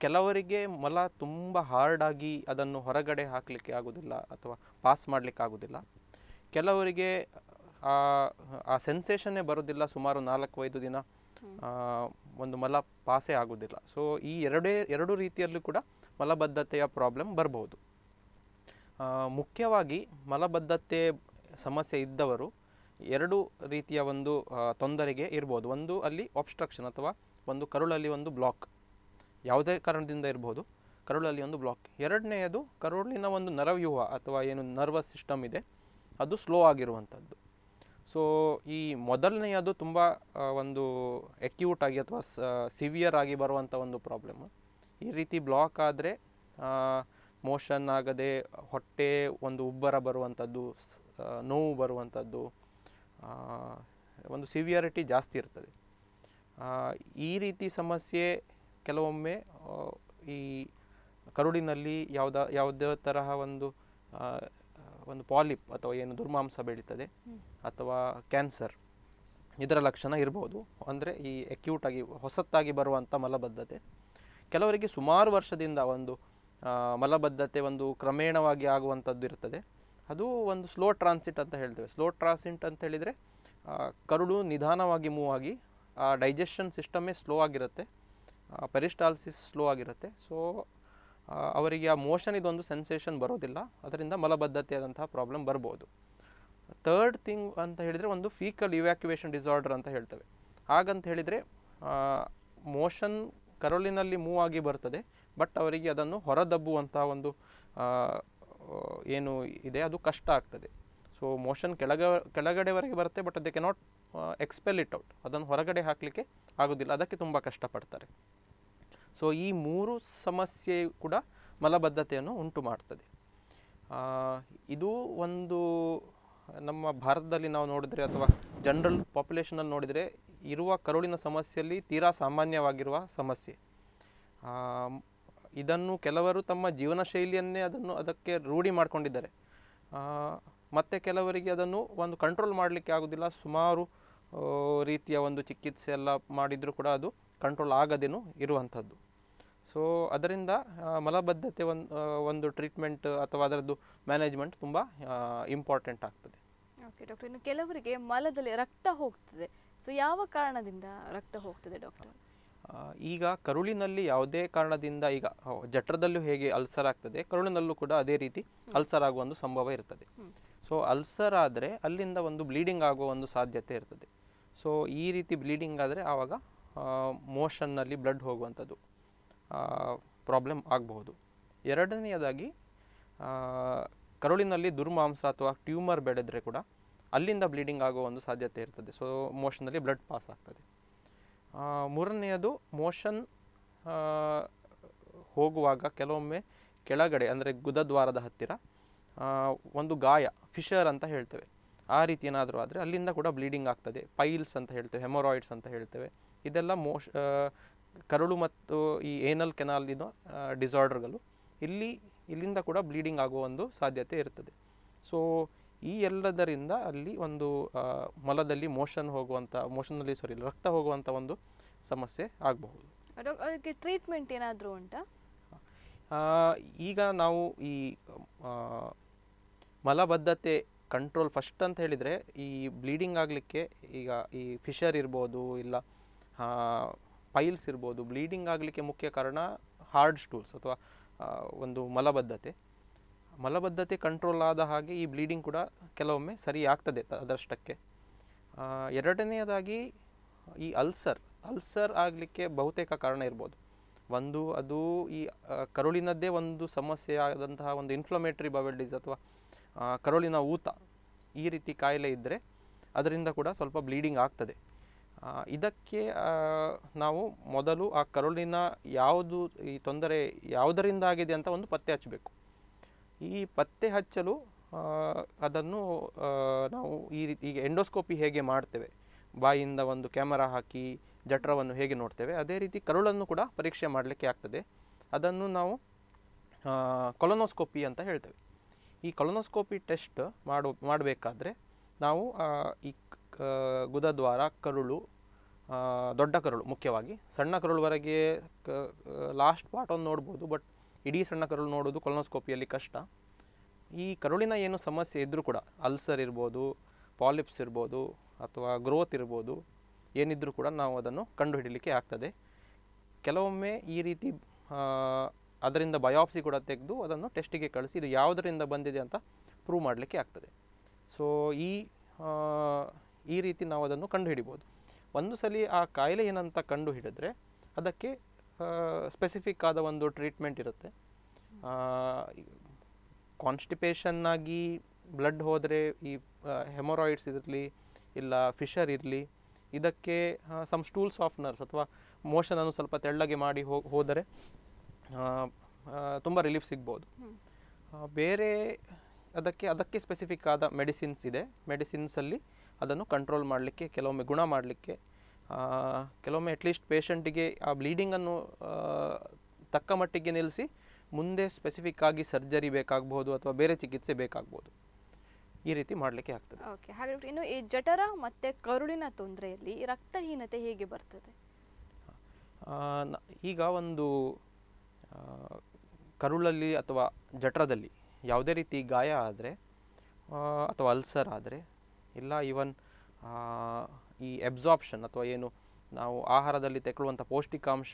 ಕೆಲವರಿಗೆ ಮೊಲ ತುಂಬ ಹಾರ್ಡಾಗಿ ಅದನ್ನು ಹೊರಗಡೆ ಹಾಕಲಿಕ್ಕೆ ಆಗೋದಿಲ್ಲ ಅಥವಾ ಪಾಸ್ ಮಾಡಲಿಕ್ಕೆ ಆಗೋದಿಲ್ಲ ಕೆಲವರಿಗೆ ಆ ಸೆನ್ಸೇಷನ್ನೇ ಬರೋದಿಲ್ಲ ಸುಮಾರು ನಾಲ್ಕು ಐದು ದಿನ ಒಂದು ಮಲ ಪಾಸೇ ಆಗೋದಿಲ್ಲ ಸೊ ಈ ಎರಡೇ ಎರಡು ರೀತಿಯಲ್ಲೂ ಕೂಡ ಮಲಬದ್ಧತೆಯ ಪ್ರಾಬ್ಲಮ್ ಬರಬಹುದು ಮುಖ್ಯವಾಗಿ ಮಲಬದ್ಧತೆ ಸಮಸ್ಯೆ ಇದ್ದವರು ಎರಡು ರೀತಿಯ ಒಂದು ತೊಂದರೆಗೆ ಇರ್ಬೋದು ಒಂದು ಅಲ್ಲಿ ಆಬ್ಸ್ಟ್ರಕ್ಷನ್ ಅಥವಾ ಒಂದು ಕರುಳಲ್ಲಿ ಒಂದು ಬ್ಲಾಕ್ ಯಾವುದೇ ಕಾರಣದಿಂದ ಇರಬಹುದು ಕರುಳಲ್ಲಿ ಒಂದು ಬ್ಲಾಕ್ ಎರಡನೆಯದು ಕರುಳಿನ ಒಂದು ನರವ್ಯೂಹ ಅಥವಾ ಏನು ನರ್ವಸ್ ಸಿಸ್ಟಮ್ ಇದೆ ಅದು ಸ್ಲೋ ಆಗಿರುವಂಥದ್ದು ಸೊ ಈ ಮೊದಲನೆಯದು ತುಂಬ ಒಂದು ಎಕ್ಯೂಟ್ ಆಗಿ ಅಥವಾ ಸಿವಿಯರ್ ಆಗಿ ಬರುವಂಥ ಒಂದು ಪ್ರಾಬ್ಲಮ್ಮು ಈ ರೀತಿ ಬ್ಲಾಕ್ ಆದರೆ ಮೋಷನ್ ಆಗದೆ ಹೊಟ್ಟೆ ಒಂದು ಉಬ್ಬರ ಬರುವಂಥದ್ದು ನೋವು ಬರುವಂಥದ್ದು ಒಂದು ಸಿವಿಯರಿಟಿ ಜಾಸ್ತಿ ಇರ್ತದೆ ಈ ರೀತಿ ಸಮಸ್ಯೆ ಕೆಲವೊಮ್ಮೆ ಈ ಕರುಡಿನಲ್ಲಿ ಯಾವುದ ಯಾವುದೇ ತರಹ ಒಂದು ಒಂದು ಪಾಲಿಪ್ ಅಥವಾ ಏನು ದುರ್ಮಾಂಸ ಬೆಳೀತದೆ ಅಥವಾ ಕ್ಯಾನ್ಸರ್ ಇದರ ಲಕ್ಷಣ ಇರ್ಬೋದು ಅಂದರೆ ಈ ಆಗಿ ಹೊಸತ್ತಾಗಿ ಬರುವಂಥ ಮಲಬದ್ಧತೆ ಕೆಲವರಿಗೆ ಸುಮಾರು ವರ್ಷದಿಂದ ಒಂದು ಮಲಬದ್ಧತೆ ಒಂದು ಕ್ರಮೇಣವಾಗಿ ಆಗುವಂಥದ್ದು ಇರ್ತದೆ ಅದು ಒಂದು ಸ್ಲೋ ಟ್ರಾನ್ಸಿಟ್ ಅಂತ ಹೇಳ್ತೇವೆ ಸ್ಲೋ ಟ್ರಾನ್ಸಿಟ್ ಅಂತ ಹೇಳಿದರೆ ಕರುಳು ನಿಧಾನವಾಗಿ ಮೂವ್ ಆಗಿ ಆ ಡೈಜೆಷನ್ ಸಿಸ್ಟಮೇ ಸ್ಲೋ ಆಗಿರುತ್ತೆ ಪೆರಿಸ್ಟಾಲ್ಸಿಸ್ ಸ್ಲೋ ಆಗಿರುತ್ತೆ ಸೊ ಅವರಿಗೆ ಆ ಮೋಷನ್ ಇದೊಂದು ಸೆನ್ಸೇಷನ್ ಬರೋದಿಲ್ಲ ಅದರಿಂದ ಮಲಬದ್ಧತೆಯಾದಂತಹ ಪ್ರಾಬ್ಲಮ್ ಬರ್ಬೋದು ತರ್ಡ್ ಥಿಂಗ್ ಅಂತ ಹೇಳಿದರೆ ಒಂದು ಫೀಕಲ್ ಇವ್ಯಾಕ್ಯುವೇಷನ್ ಡಿಸಾರ್ಡರ್ ಅಂತ ಹೇಳ್ತೇವೆ ಹಾಗಂತ ಹೇಳಿದರೆ ಮೋಷನ್ ಕರೋಲಿನಲ್ಲಿ ಮೂವ್ ಆಗಿ ಬರ್ತದೆ ಬಟ್ ಅವರಿಗೆ ಅದನ್ನು ಹೊರದಬ್ಬುವಂಥ ಒಂದು ಏನು ಇದೆ ಅದು ಕಷ್ಟ ಆಗ್ತದೆ ಸೊ ಮೋಷನ್ ಕೆಳಗ ಕೆಳಗಡೆವರೆಗೆ ಬರುತ್ತೆ but they cannot expel it out ಅದನ್ನು ಹೊರಗಡೆ ಹಾಕಲಿಕ್ಕೆ ಆಗೋದಿಲ್ಲ ಅದಕ್ಕೆ ತುಂಬ ಕಷ್ಟಪಡ್ತಾರೆ ಸೊ ಈ ಮೂರು ಸಮಸ್ಯೆ ಕೂಡ ಮಲಬದ್ಧತೆಯನ್ನು ಉಂಟು ಮಾಡ್ತದೆ ಇದು ಒಂದು ನಮ್ಮ ಭಾರತದಲ್ಲಿ ನಾವು ನೋಡಿದರೆ ಅಥವಾ ಜನರಲ್ ಪಾಪ್ಯುಲೇಷನಲ್ಲಿ ನೋಡಿದರೆ ಇರುವ ಕರುಳಿನ ಸಮಸ್ಯೆಯಲ್ಲಿ ತೀರಾ ಸಾಮಾನ್ಯವಾಗಿರುವ ಸಮಸ್ಯೆ ಇದನ್ನು ಕೆಲವರು ತಮ್ಮ ಜೀವನ ಶೈಲಿಯನ್ನೇ ಅದನ್ನು ಅದಕ್ಕೆ ರೂಢಿ ಮಾಡಿಕೊಂಡಿದ್ದಾರೆ ಮತ್ತು ಕೆಲವರಿಗೆ ಅದನ್ನು ಒಂದು ಕಂಟ್ರೋಲ್ ಮಾಡಲಿಕ್ಕೆ ಆಗೋದಿಲ್ಲ ಸುಮಾರು ರೀತಿಯ ಒಂದು ಚಿಕಿತ್ಸೆ ಎಲ್ಲ ಮಾಡಿದರೂ ಕೂಡ ಅದು ಕಂಟ್ರೋಲ್ ಆಗದೇನು ಇರುವಂಥದ್ದು ಸೊ ಅದರಿಂದ ಮಲಬದ್ಧತೆ ಒಂದು ಒಂದು ಟ್ರೀಟ್ಮೆಂಟ್ ಅಥವಾ ಅದರದ್ದು ಮ್ಯಾನೇಜ್ಮೆಂಟ್ ತುಂಬ ಇಂಪಾರ್ಟೆಂಟ್ ಆಗ್ತದೆ ಓಕೆ ಡಾಕ್ಟರ್ ಇನ್ನು ಕೆಲವರಿಗೆ ಮಲದಲ್ಲಿ ರಕ್ತ ಹೋಗ್ತದೆ ಸೊ ಯಾವ ಕಾರಣದಿಂದ ರಕ್ತ ಹೋಗ್ತದೆ ಡಾಕ್ಟರ್ ಈಗ ಕರುಳಿನಲ್ಲಿ ಯಾವುದೇ ಕಾರಣದಿಂದ ಈಗ ಜಠರದಲ್ಲೂ ಹೇಗೆ ಅಲ್ಸರ್ ಆಗ್ತದೆ ಕರುಳಿನಲ್ಲೂ ಕೂಡ ಅದೇ ರೀತಿ ಅಲ್ಸರ್ ಆಗುವ ಒಂದು ಸಂಭವ ಇರ್ತದೆ ಸೊ ಅಲ್ಸರ್ ಆದರೆ ಅಲ್ಲಿಂದ ಒಂದು ಬ್ಲೀಡಿಂಗ್ ಆಗುವ ಒಂದು ಸಾಧ್ಯತೆ ಇರ್ತದೆ ಸೊ ಈ ರೀತಿ ಬ್ಲೀಡಿಂಗ್ ಆದರೆ ಆವಾಗ ಮೋಷನ್ನಲ್ಲಿ ಬ್ಲಡ್ ಹೋಗುವಂಥದ್ದು ಪ್ರಾಬ್ಲಮ್ ಆಗಬಹುದು ಎರಡನೆಯದಾಗಿ ಕರುಳಿನಲ್ಲಿ ದುರ್ಮಾಂಸ ಅಥವಾ ಟ್ಯೂಮರ್ ಬೆಳೆದರೆ ಕೂಡ ಅಲ್ಲಿಂದ ಬ್ಲೀಡಿಂಗ್ ಆಗೋ ಒಂದು ಸಾಧ್ಯತೆ ಇರ್ತದೆ ಸೊ ಮೋಷನ್ನಲ್ಲಿ ಬ್ಲಡ್ ಪಾಸ್ ಆಗ್ತದೆ ಮೂರನೆಯದು ಮೋಷನ್ ಹೋಗುವಾಗ ಕೆಲವೊಮ್ಮೆ ಕೆಳಗಡೆ ಅಂದರೆ ಗುದದ್ವಾರದ ಹತ್ತಿರ ಒಂದು ಗಾಯ ಫಿಶರ್ ಅಂತ ಹೇಳ್ತೇವೆ ಆ ರೀತಿ ಏನಾದರೂ ಆದರೆ ಅಲ್ಲಿಂದ ಕೂಡ ಬ್ಲೀಡಿಂಗ್ ಆಗ್ತದೆ ಪೈಲ್ಸ್ ಅಂತ ಹೇಳ್ತೇವೆ ಹೆಮೊರಾಯ್ಡ್ಸ್ ಅಂತ ಹೇಳ್ತೇವೆ ಇದೆಲ್ಲ ಮೋಶ್ ಕರುಳು ಮತ್ತು ಈ ಏನಲ್ ಕೆನಾಲಿನ ಡಿಸಾರ್ಡರ್ಗಳು ಇಲ್ಲಿ ಇಲ್ಲಿಂದ ಕೂಡ ಬ್ಲೀಡಿಂಗ್ ಆಗುವ ಒಂದು ಸಾಧ್ಯತೆ ಇರ್ತದೆ ಸೊ ಈ ಎಲ್ಲದರಿಂದ ಅಲ್ಲಿ ಒಂದು ಮಲದಲ್ಲಿ ಮೋಷನ್ ಹೋಗುವಂಥ ಮೋಷನಲ್ಲಿ ಸಾರಿ ರಕ್ತ ಹೋಗುವಂಥ ಒಂದು ಸಮಸ್ಯೆ ಆಗಬಹುದು ಅದಕ್ಕೆ ಟ್ರೀಟ್ಮೆಂಟ್ ಏನಾದರೂ ಉಂಟಾ ಈಗ ನಾವು ಈ ಮಲಬದ್ಧತೆ ಕಂಟ್ರೋಲ್ ಫಸ್ಟ್ ಅಂತ ಹೇಳಿದರೆ ಈ ಬ್ಲೀಡಿಂಗ್ ಆಗಲಿಕ್ಕೆ ಈಗ ಈ ಫಿಶರ್ ಇರ್ಬೋದು ಇಲ್ಲ ಪೈಲ್ಸ್ ಇರ್ಬೋದು ಬ್ಲೀಡಿಂಗ್ ಆಗಲಿಕ್ಕೆ ಮುಖ್ಯ ಕಾರಣ ಹಾರ್ಡ್ ಸ್ಟೂಲ್ಸ್ ಅಥವಾ ಒಂದು ಮಲಬದ್ಧತೆ ಮಲಬದ್ಧತೆ ಕಂಟ್ರೋಲ್ ಆದ ಹಾಗೆ ಈ ಬ್ಲೀಡಿಂಗ್ ಕೂಡ ಕೆಲವೊಮ್ಮೆ ಸರಿ ಆಗ್ತದೆ ಅದರಷ್ಟಕ್ಕೆ ಎರಡನೆಯದಾಗಿ ಈ ಅಲ್ಸರ್ ಅಲ್ಸರ್ ಆಗಲಿಕ್ಕೆ ಬಹುತೇಕ ಕಾರಣ ಇರ್ಬೋದು ಒಂದು ಅದು ಈ ಕರುಳಿನದ್ದೇ ಒಂದು ಸಮಸ್ಯೆ ಆದಂತಹ ಒಂದು ಇನ್ಫ್ಲಮೇಟ್ರಿ ಬವೆಲ್ ಡಿಸ್ ಅಥವಾ ಕರುಳಿನ ಊತ ಈ ರೀತಿ ಕಾಯಿಲೆ ಇದ್ದರೆ ಅದರಿಂದ ಕೂಡ ಸ್ವಲ್ಪ ಬ್ಲೀಡಿಂಗ್ ಆಗ್ತದೆ ಇದಕ್ಕೆ ನಾವು ಮೊದಲು ಆ ಕರುಳಿನ ಯಾವುದು ಈ ತೊಂದರೆ ಯಾವುದರಿಂದ ಆಗಿದೆ ಅಂತ ಒಂದು ಪತ್ತೆ ಹಚ್ಚಬೇಕು ಈ ಪತ್ತೆ ಹಚ್ಚಲು ಅದನ್ನು ನಾವು ಈ ರೀತಿ ಈಗ ಎಂಡೋಸ್ಕೋಪಿ ಹೇಗೆ ಮಾಡ್ತೇವೆ ಬಾಯಿಂದ ಒಂದು ಕ್ಯಾಮರಾ ಹಾಕಿ ಜಠರವನ್ನು ಹೇಗೆ ನೋಡ್ತೇವೆ ಅದೇ ರೀತಿ ಕರುಳನ್ನು ಕೂಡ ಪರೀಕ್ಷೆ ಮಾಡಲಿಕ್ಕೆ ಆಗ್ತದೆ ಅದನ್ನು ನಾವು ಕೊಲೊನೋಸ್ಕೋಪಿ ಅಂತ ಹೇಳ್ತೇವೆ ಈ ಕಲೋನೋಸ್ಕೋಪಿ ಟೆಸ್ಟ್ ಮಾಡು ಮಾಡಬೇಕಾದ್ರೆ ನಾವು ಈ ಗುದದ್ವಾರ ಕರುಳು ದೊಡ್ಡ ಕರುಳು ಮುಖ್ಯವಾಗಿ ಸಣ್ಣ ಕರುಳುವರೆಗೆ ಲಾಸ್ಟ್ ಪಾರ್ಟ್ ಒಂದು ನೋಡ್ಬೋದು ಬಟ್ ಇಡೀ ಸಣ್ಣ ಕರುಳು ನೋಡೋದು ಕೊಲೋನೋಸ್ಕೋಪಿಯಲ್ಲಿ ಕಷ್ಟ ಈ ಕರುಳಿನ ಏನು ಸಮಸ್ಯೆ ಇದ್ದರೂ ಕೂಡ ಅಲ್ಸರ್ ಇರ್ಬೋದು ಪಾಲಿಪ್ಸ್ ಇರ್ಬೋದು ಅಥವಾ ಗ್ರೋತ್ ಇರ್ಬೋದು ಏನಿದ್ರೂ ಕೂಡ ನಾವು ಅದನ್ನು ಕಂಡುಹಿಡಿಲಿಕ್ಕೆ ಆಗ್ತದೆ ಕೆಲವೊಮ್ಮೆ ಈ ರೀತಿ ಅದರಿಂದ ಬಯೋಪ್ಸಿ ಕೂಡ ತೆಗೆದು ಅದನ್ನು ಟೆಸ್ಟಿಗೆ ಕಳಿಸಿ ಇದು ಯಾವುದರಿಂದ ಬಂದಿದೆ ಅಂತ ಪ್ರೂವ್ ಮಾಡಲಿಕ್ಕೆ ಆಗ್ತದೆ ಸೊ ಈ ಈ ರೀತಿ ನಾವು ಅದನ್ನು ಕಂಡುಹಿಡಿಬೋದು ಒಂದು ಸಲ ಆ ಕಾಯಿಲೆ ಏನಂತ ಕಂಡು ಅದಕ್ಕೆ ಸ್ಪೆಸಿಫಿಕ್ ಆದ ಒಂದು ಟ್ರೀಟ್ಮೆಂಟ್ ಇರುತ್ತೆ ಕಾನ್ಸ್ಟಿಪೇಷನ್ನಾಗಿ ಬ್ಲಡ್ ಹೋದರೆ ಈ ಹೆಮೊರಾಯ್ಡ್ಸ್ ಇರಲಿ ಇಲ್ಲ ಫಿಶರ್ ಇರಲಿ ಇದಕ್ಕೆ ಸಮ್ ಸ್ಟೂಲ್ ಸಾಫ್ಟ್ನರ್ಸ್ ಅಥವಾ ಮೋಷನನ್ನು ಸ್ವಲ್ಪ ತೆಳ್ಳಗೆ ಮಾಡಿ ಹೋದರೆ ತುಂಬ ರಿಲೀಫ್ ಸಿಗ್ಬೋದು ಬೇರೆ ಅದಕ್ಕೆ ಅದಕ್ಕೆ ಸ್ಪೆಸಿಫಿಕ್ ಆದ ಮೆಡಿಸಿನ್ಸ್ ಇದೆ ಮೆಡಿಸಿನ್ಸಲ್ಲಿ ಅದನ್ನು ಕಂಟ್ರೋಲ್ ಮಾಡಲಿಕ್ಕೆ ಕೆಲವೊಮ್ಮೆ ಗುಣ ಮಾಡಲಿಕ್ಕೆ ಕೆಲವೊಮ್ಮೆ ಅಟ್ಲೀಸ್ಟ್ ಪೇಷಂಟಿಗೆ ಆ ಬ್ಲೀಡಿಂಗನ್ನು ತಕ್ಕ ಮಟ್ಟಿಗೆ ನಿಲ್ಲಿಸಿ ಮುಂದೆ ಸ್ಪೆಸಿಫಿಕ್ ಆಗಿ ಸರ್ಜರಿ ಬೇಕಾಗಬಹುದು ಅಥವಾ ಬೇರೆ ಚಿಕಿತ್ಸೆ ಬೇಕಾಗ್ಬೋದು ಈ ರೀತಿ ಮಾಡಲಿಕ್ಕೆ ಆಗ್ತದೆ ಓಕೆ ಇನ್ನು ಈ ಜಠರ ಮತ್ತು ಕರುಳಿನ ತೊಂದರೆಯಲ್ಲಿ ರಕ್ತಹೀನತೆ ಹೇಗೆ ಬರ್ತದೆ ಈಗ ಒಂದು ಕರುಳಲ್ಲಿ ಅಥವಾ ಜಠರದಲ್ಲಿ ಯಾವುದೇ ರೀತಿ ಗಾಯ ಆದರೆ ಅಥವಾ ಅಲ್ಸರ್ ಆದರೆ ಇಲ್ಲ ಈವನ್ ಈ ಎಬ್ಸಾರ್ಪ್ಷನ್ ಅಥವಾ ಏನು ನಾವು ಆಹಾರದಲ್ಲಿ ತೆಕ್ಕುವಂಥ ಪೌಷ್ಟಿಕಾಂಶ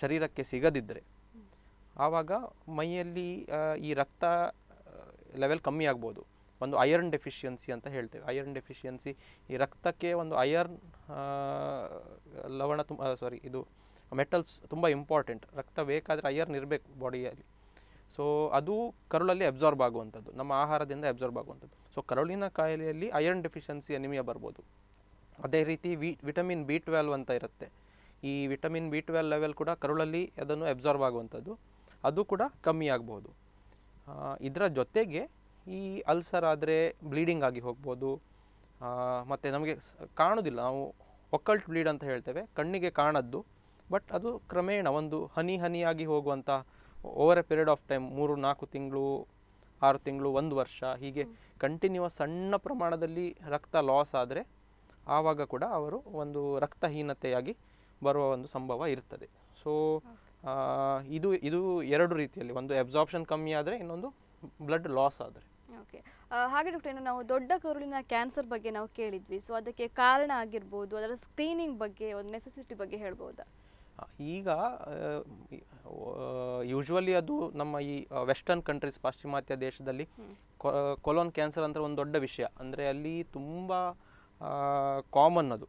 ಶರೀರಕ್ಕೆ ಸಿಗದಿದ್ದರೆ ಆವಾಗ ಮೈಯಲ್ಲಿ ಈ ರಕ್ತ ಲೆವೆಲ್ ಕಮ್ಮಿ ಆಗ್ಬೋದು ಒಂದು ಐರನ್ ಡೆಫಿಷಿಯನ್ಸಿ ಅಂತ ಹೇಳ್ತೇವೆ ಐರನ್ ಡೆಫಿಷಿಯನ್ಸಿ ಈ ರಕ್ತಕ್ಕೆ ಒಂದು ಐರನ್ ಲವಣ ತುಂಬ ಸಾರಿ ಇದು ಮೆಟಲ್ಸ್ ತುಂಬ ಇಂಪಾರ್ಟೆಂಟ್ ರಕ್ತ ಬೇಕಾದರೆ ಐಯರ್ನ್ ಇರಬೇಕು ಬಾಡಿಯಲ್ಲಿ ಸೊ ಅದು ಕರುಳಲ್ಲಿ ಅಬ್ಸಾರ್ಬ್ ಆಗುವಂಥದ್ದು ನಮ್ಮ ಆಹಾರದಿಂದ ಅಬ್ಸಾರ್ಬ್ ಆಗುವಂಥದ್ದು ಸೊ ಕರುಳಿನ ಕಾಯಿಲೆಯಲ್ಲಿ ಅಯರ್ನ್ ಡೆಫಿಷಿಯನ್ಸಿ ಅನಿಮಿಯ ಬರ್ಬೋದು ಅದೇ ರೀತಿ ವಿ ವಿಟಮಿನ್ ಬಿ ಟ್ವೆಲ್ವ್ ಅಂತ ಇರುತ್ತೆ ಈ ವಿಟಮಿನ್ ಬಿ ಟ್ವೆಲ್ ಲೆವೆಲ್ ಕೂಡ ಕರುಳಲ್ಲಿ ಅದನ್ನು ಅಬ್ಸಾರ್ಬ್ ಆಗುವಂಥದ್ದು ಅದು ಕೂಡ ಕಮ್ಮಿ ಆಗ್ಬೋದು ಇದರ ಜೊತೆಗೆ ಈ ಅಲ್ಸರ್ ಆದರೆ ಬ್ಲೀಡಿಂಗ್ ಆಗಿ ಹೋಗ್ಬೋದು ಮತ್ತು ನಮಗೆ ಕಾಣೋದಿಲ್ಲ ನಾವು ಒಕ್ಕಲ್ಟ್ ಬ್ಲೀಡ್ ಅಂತ ಹೇಳ್ತೇವೆ ಕಣ್ಣಿಗೆ ಕಾಣದ್ದು ಬಟ್ ಅದು ಕ್ರಮೇಣ ಒಂದು ಹನಿ ಹನಿಯಾಗಿ ಹೋಗುವಂಥ over a period of time ಮೂರು ನಾಲ್ಕು ತಿಂಗಳು ಆರು ತಿಂಗಳು ಒಂದು ವರ್ಷ ಹೀಗೆ ಕಂಟಿನ್ಯೂಸ್ ಸಣ್ಣ ಪ್ರಮಾಣದಲ್ಲಿ ರಕ್ತ ಲಾಸ್ ಆದರೆ ಆವಾಗ ಕೂಡ ಅವರು ಒಂದು ರಕ್ತಹೀನತೆಯಾಗಿ ಬರುವ ಒಂದು ಸಂಭವ ಇರ್ತದೆ ಸೊ ಇದು ಇದು ಎರಡು ರೀತಿಯಲ್ಲಿ ಒಂದು ಅಬ್ಸಾರ್ಪ್ಷನ್ ಕಮ್ಮಿ ಆದರೆ ಇನ್ನೊಂದು ಬ್ಲಡ್ ಲಾಸ್ ಆದರೆ ಓಕೆ ಹಾಗೆ ಡಾಕ್ಟರ್ ನಾವು ದೊಡ್ಡ ಕರುಳಿನ ಕ್ಯಾನ್ಸರ್ ಬಗ್ಗೆ ನಾವು ಕೇಳಿದ್ವಿ ಸೊ ಅದಕ್ಕೆ ಕಾರಣ ಆಗಿರ್ಬೋದು ಅದರ ಸ್ಕ್ರೀನಿಂಗ್ ಬಗ್ಗೆ ಒಂದು ನೆಸೆಸಿಟಿ ಬಗ್ಗೆ ಹೇಳ್ಬೋದಾ ಈಗ ಯೂಶ್ವಲಿ ಅದು ನಮ್ಮ ಈ ವೆಸ್ಟರ್ನ್ ಕಂಟ್ರೀಸ್ ಪಾಶ್ಚಿಮಾತ್ಯ ದೇಶದಲ್ಲಿ ಕೊಲೋನ್ ಕ್ಯಾನ್ಸರ್ ಅಂದರೆ ಒಂದು ದೊಡ್ಡ ವಿಷಯ ಅಂದರೆ ಅಲ್ಲಿ ತುಂಬ ಕಾಮನ್ ಅದು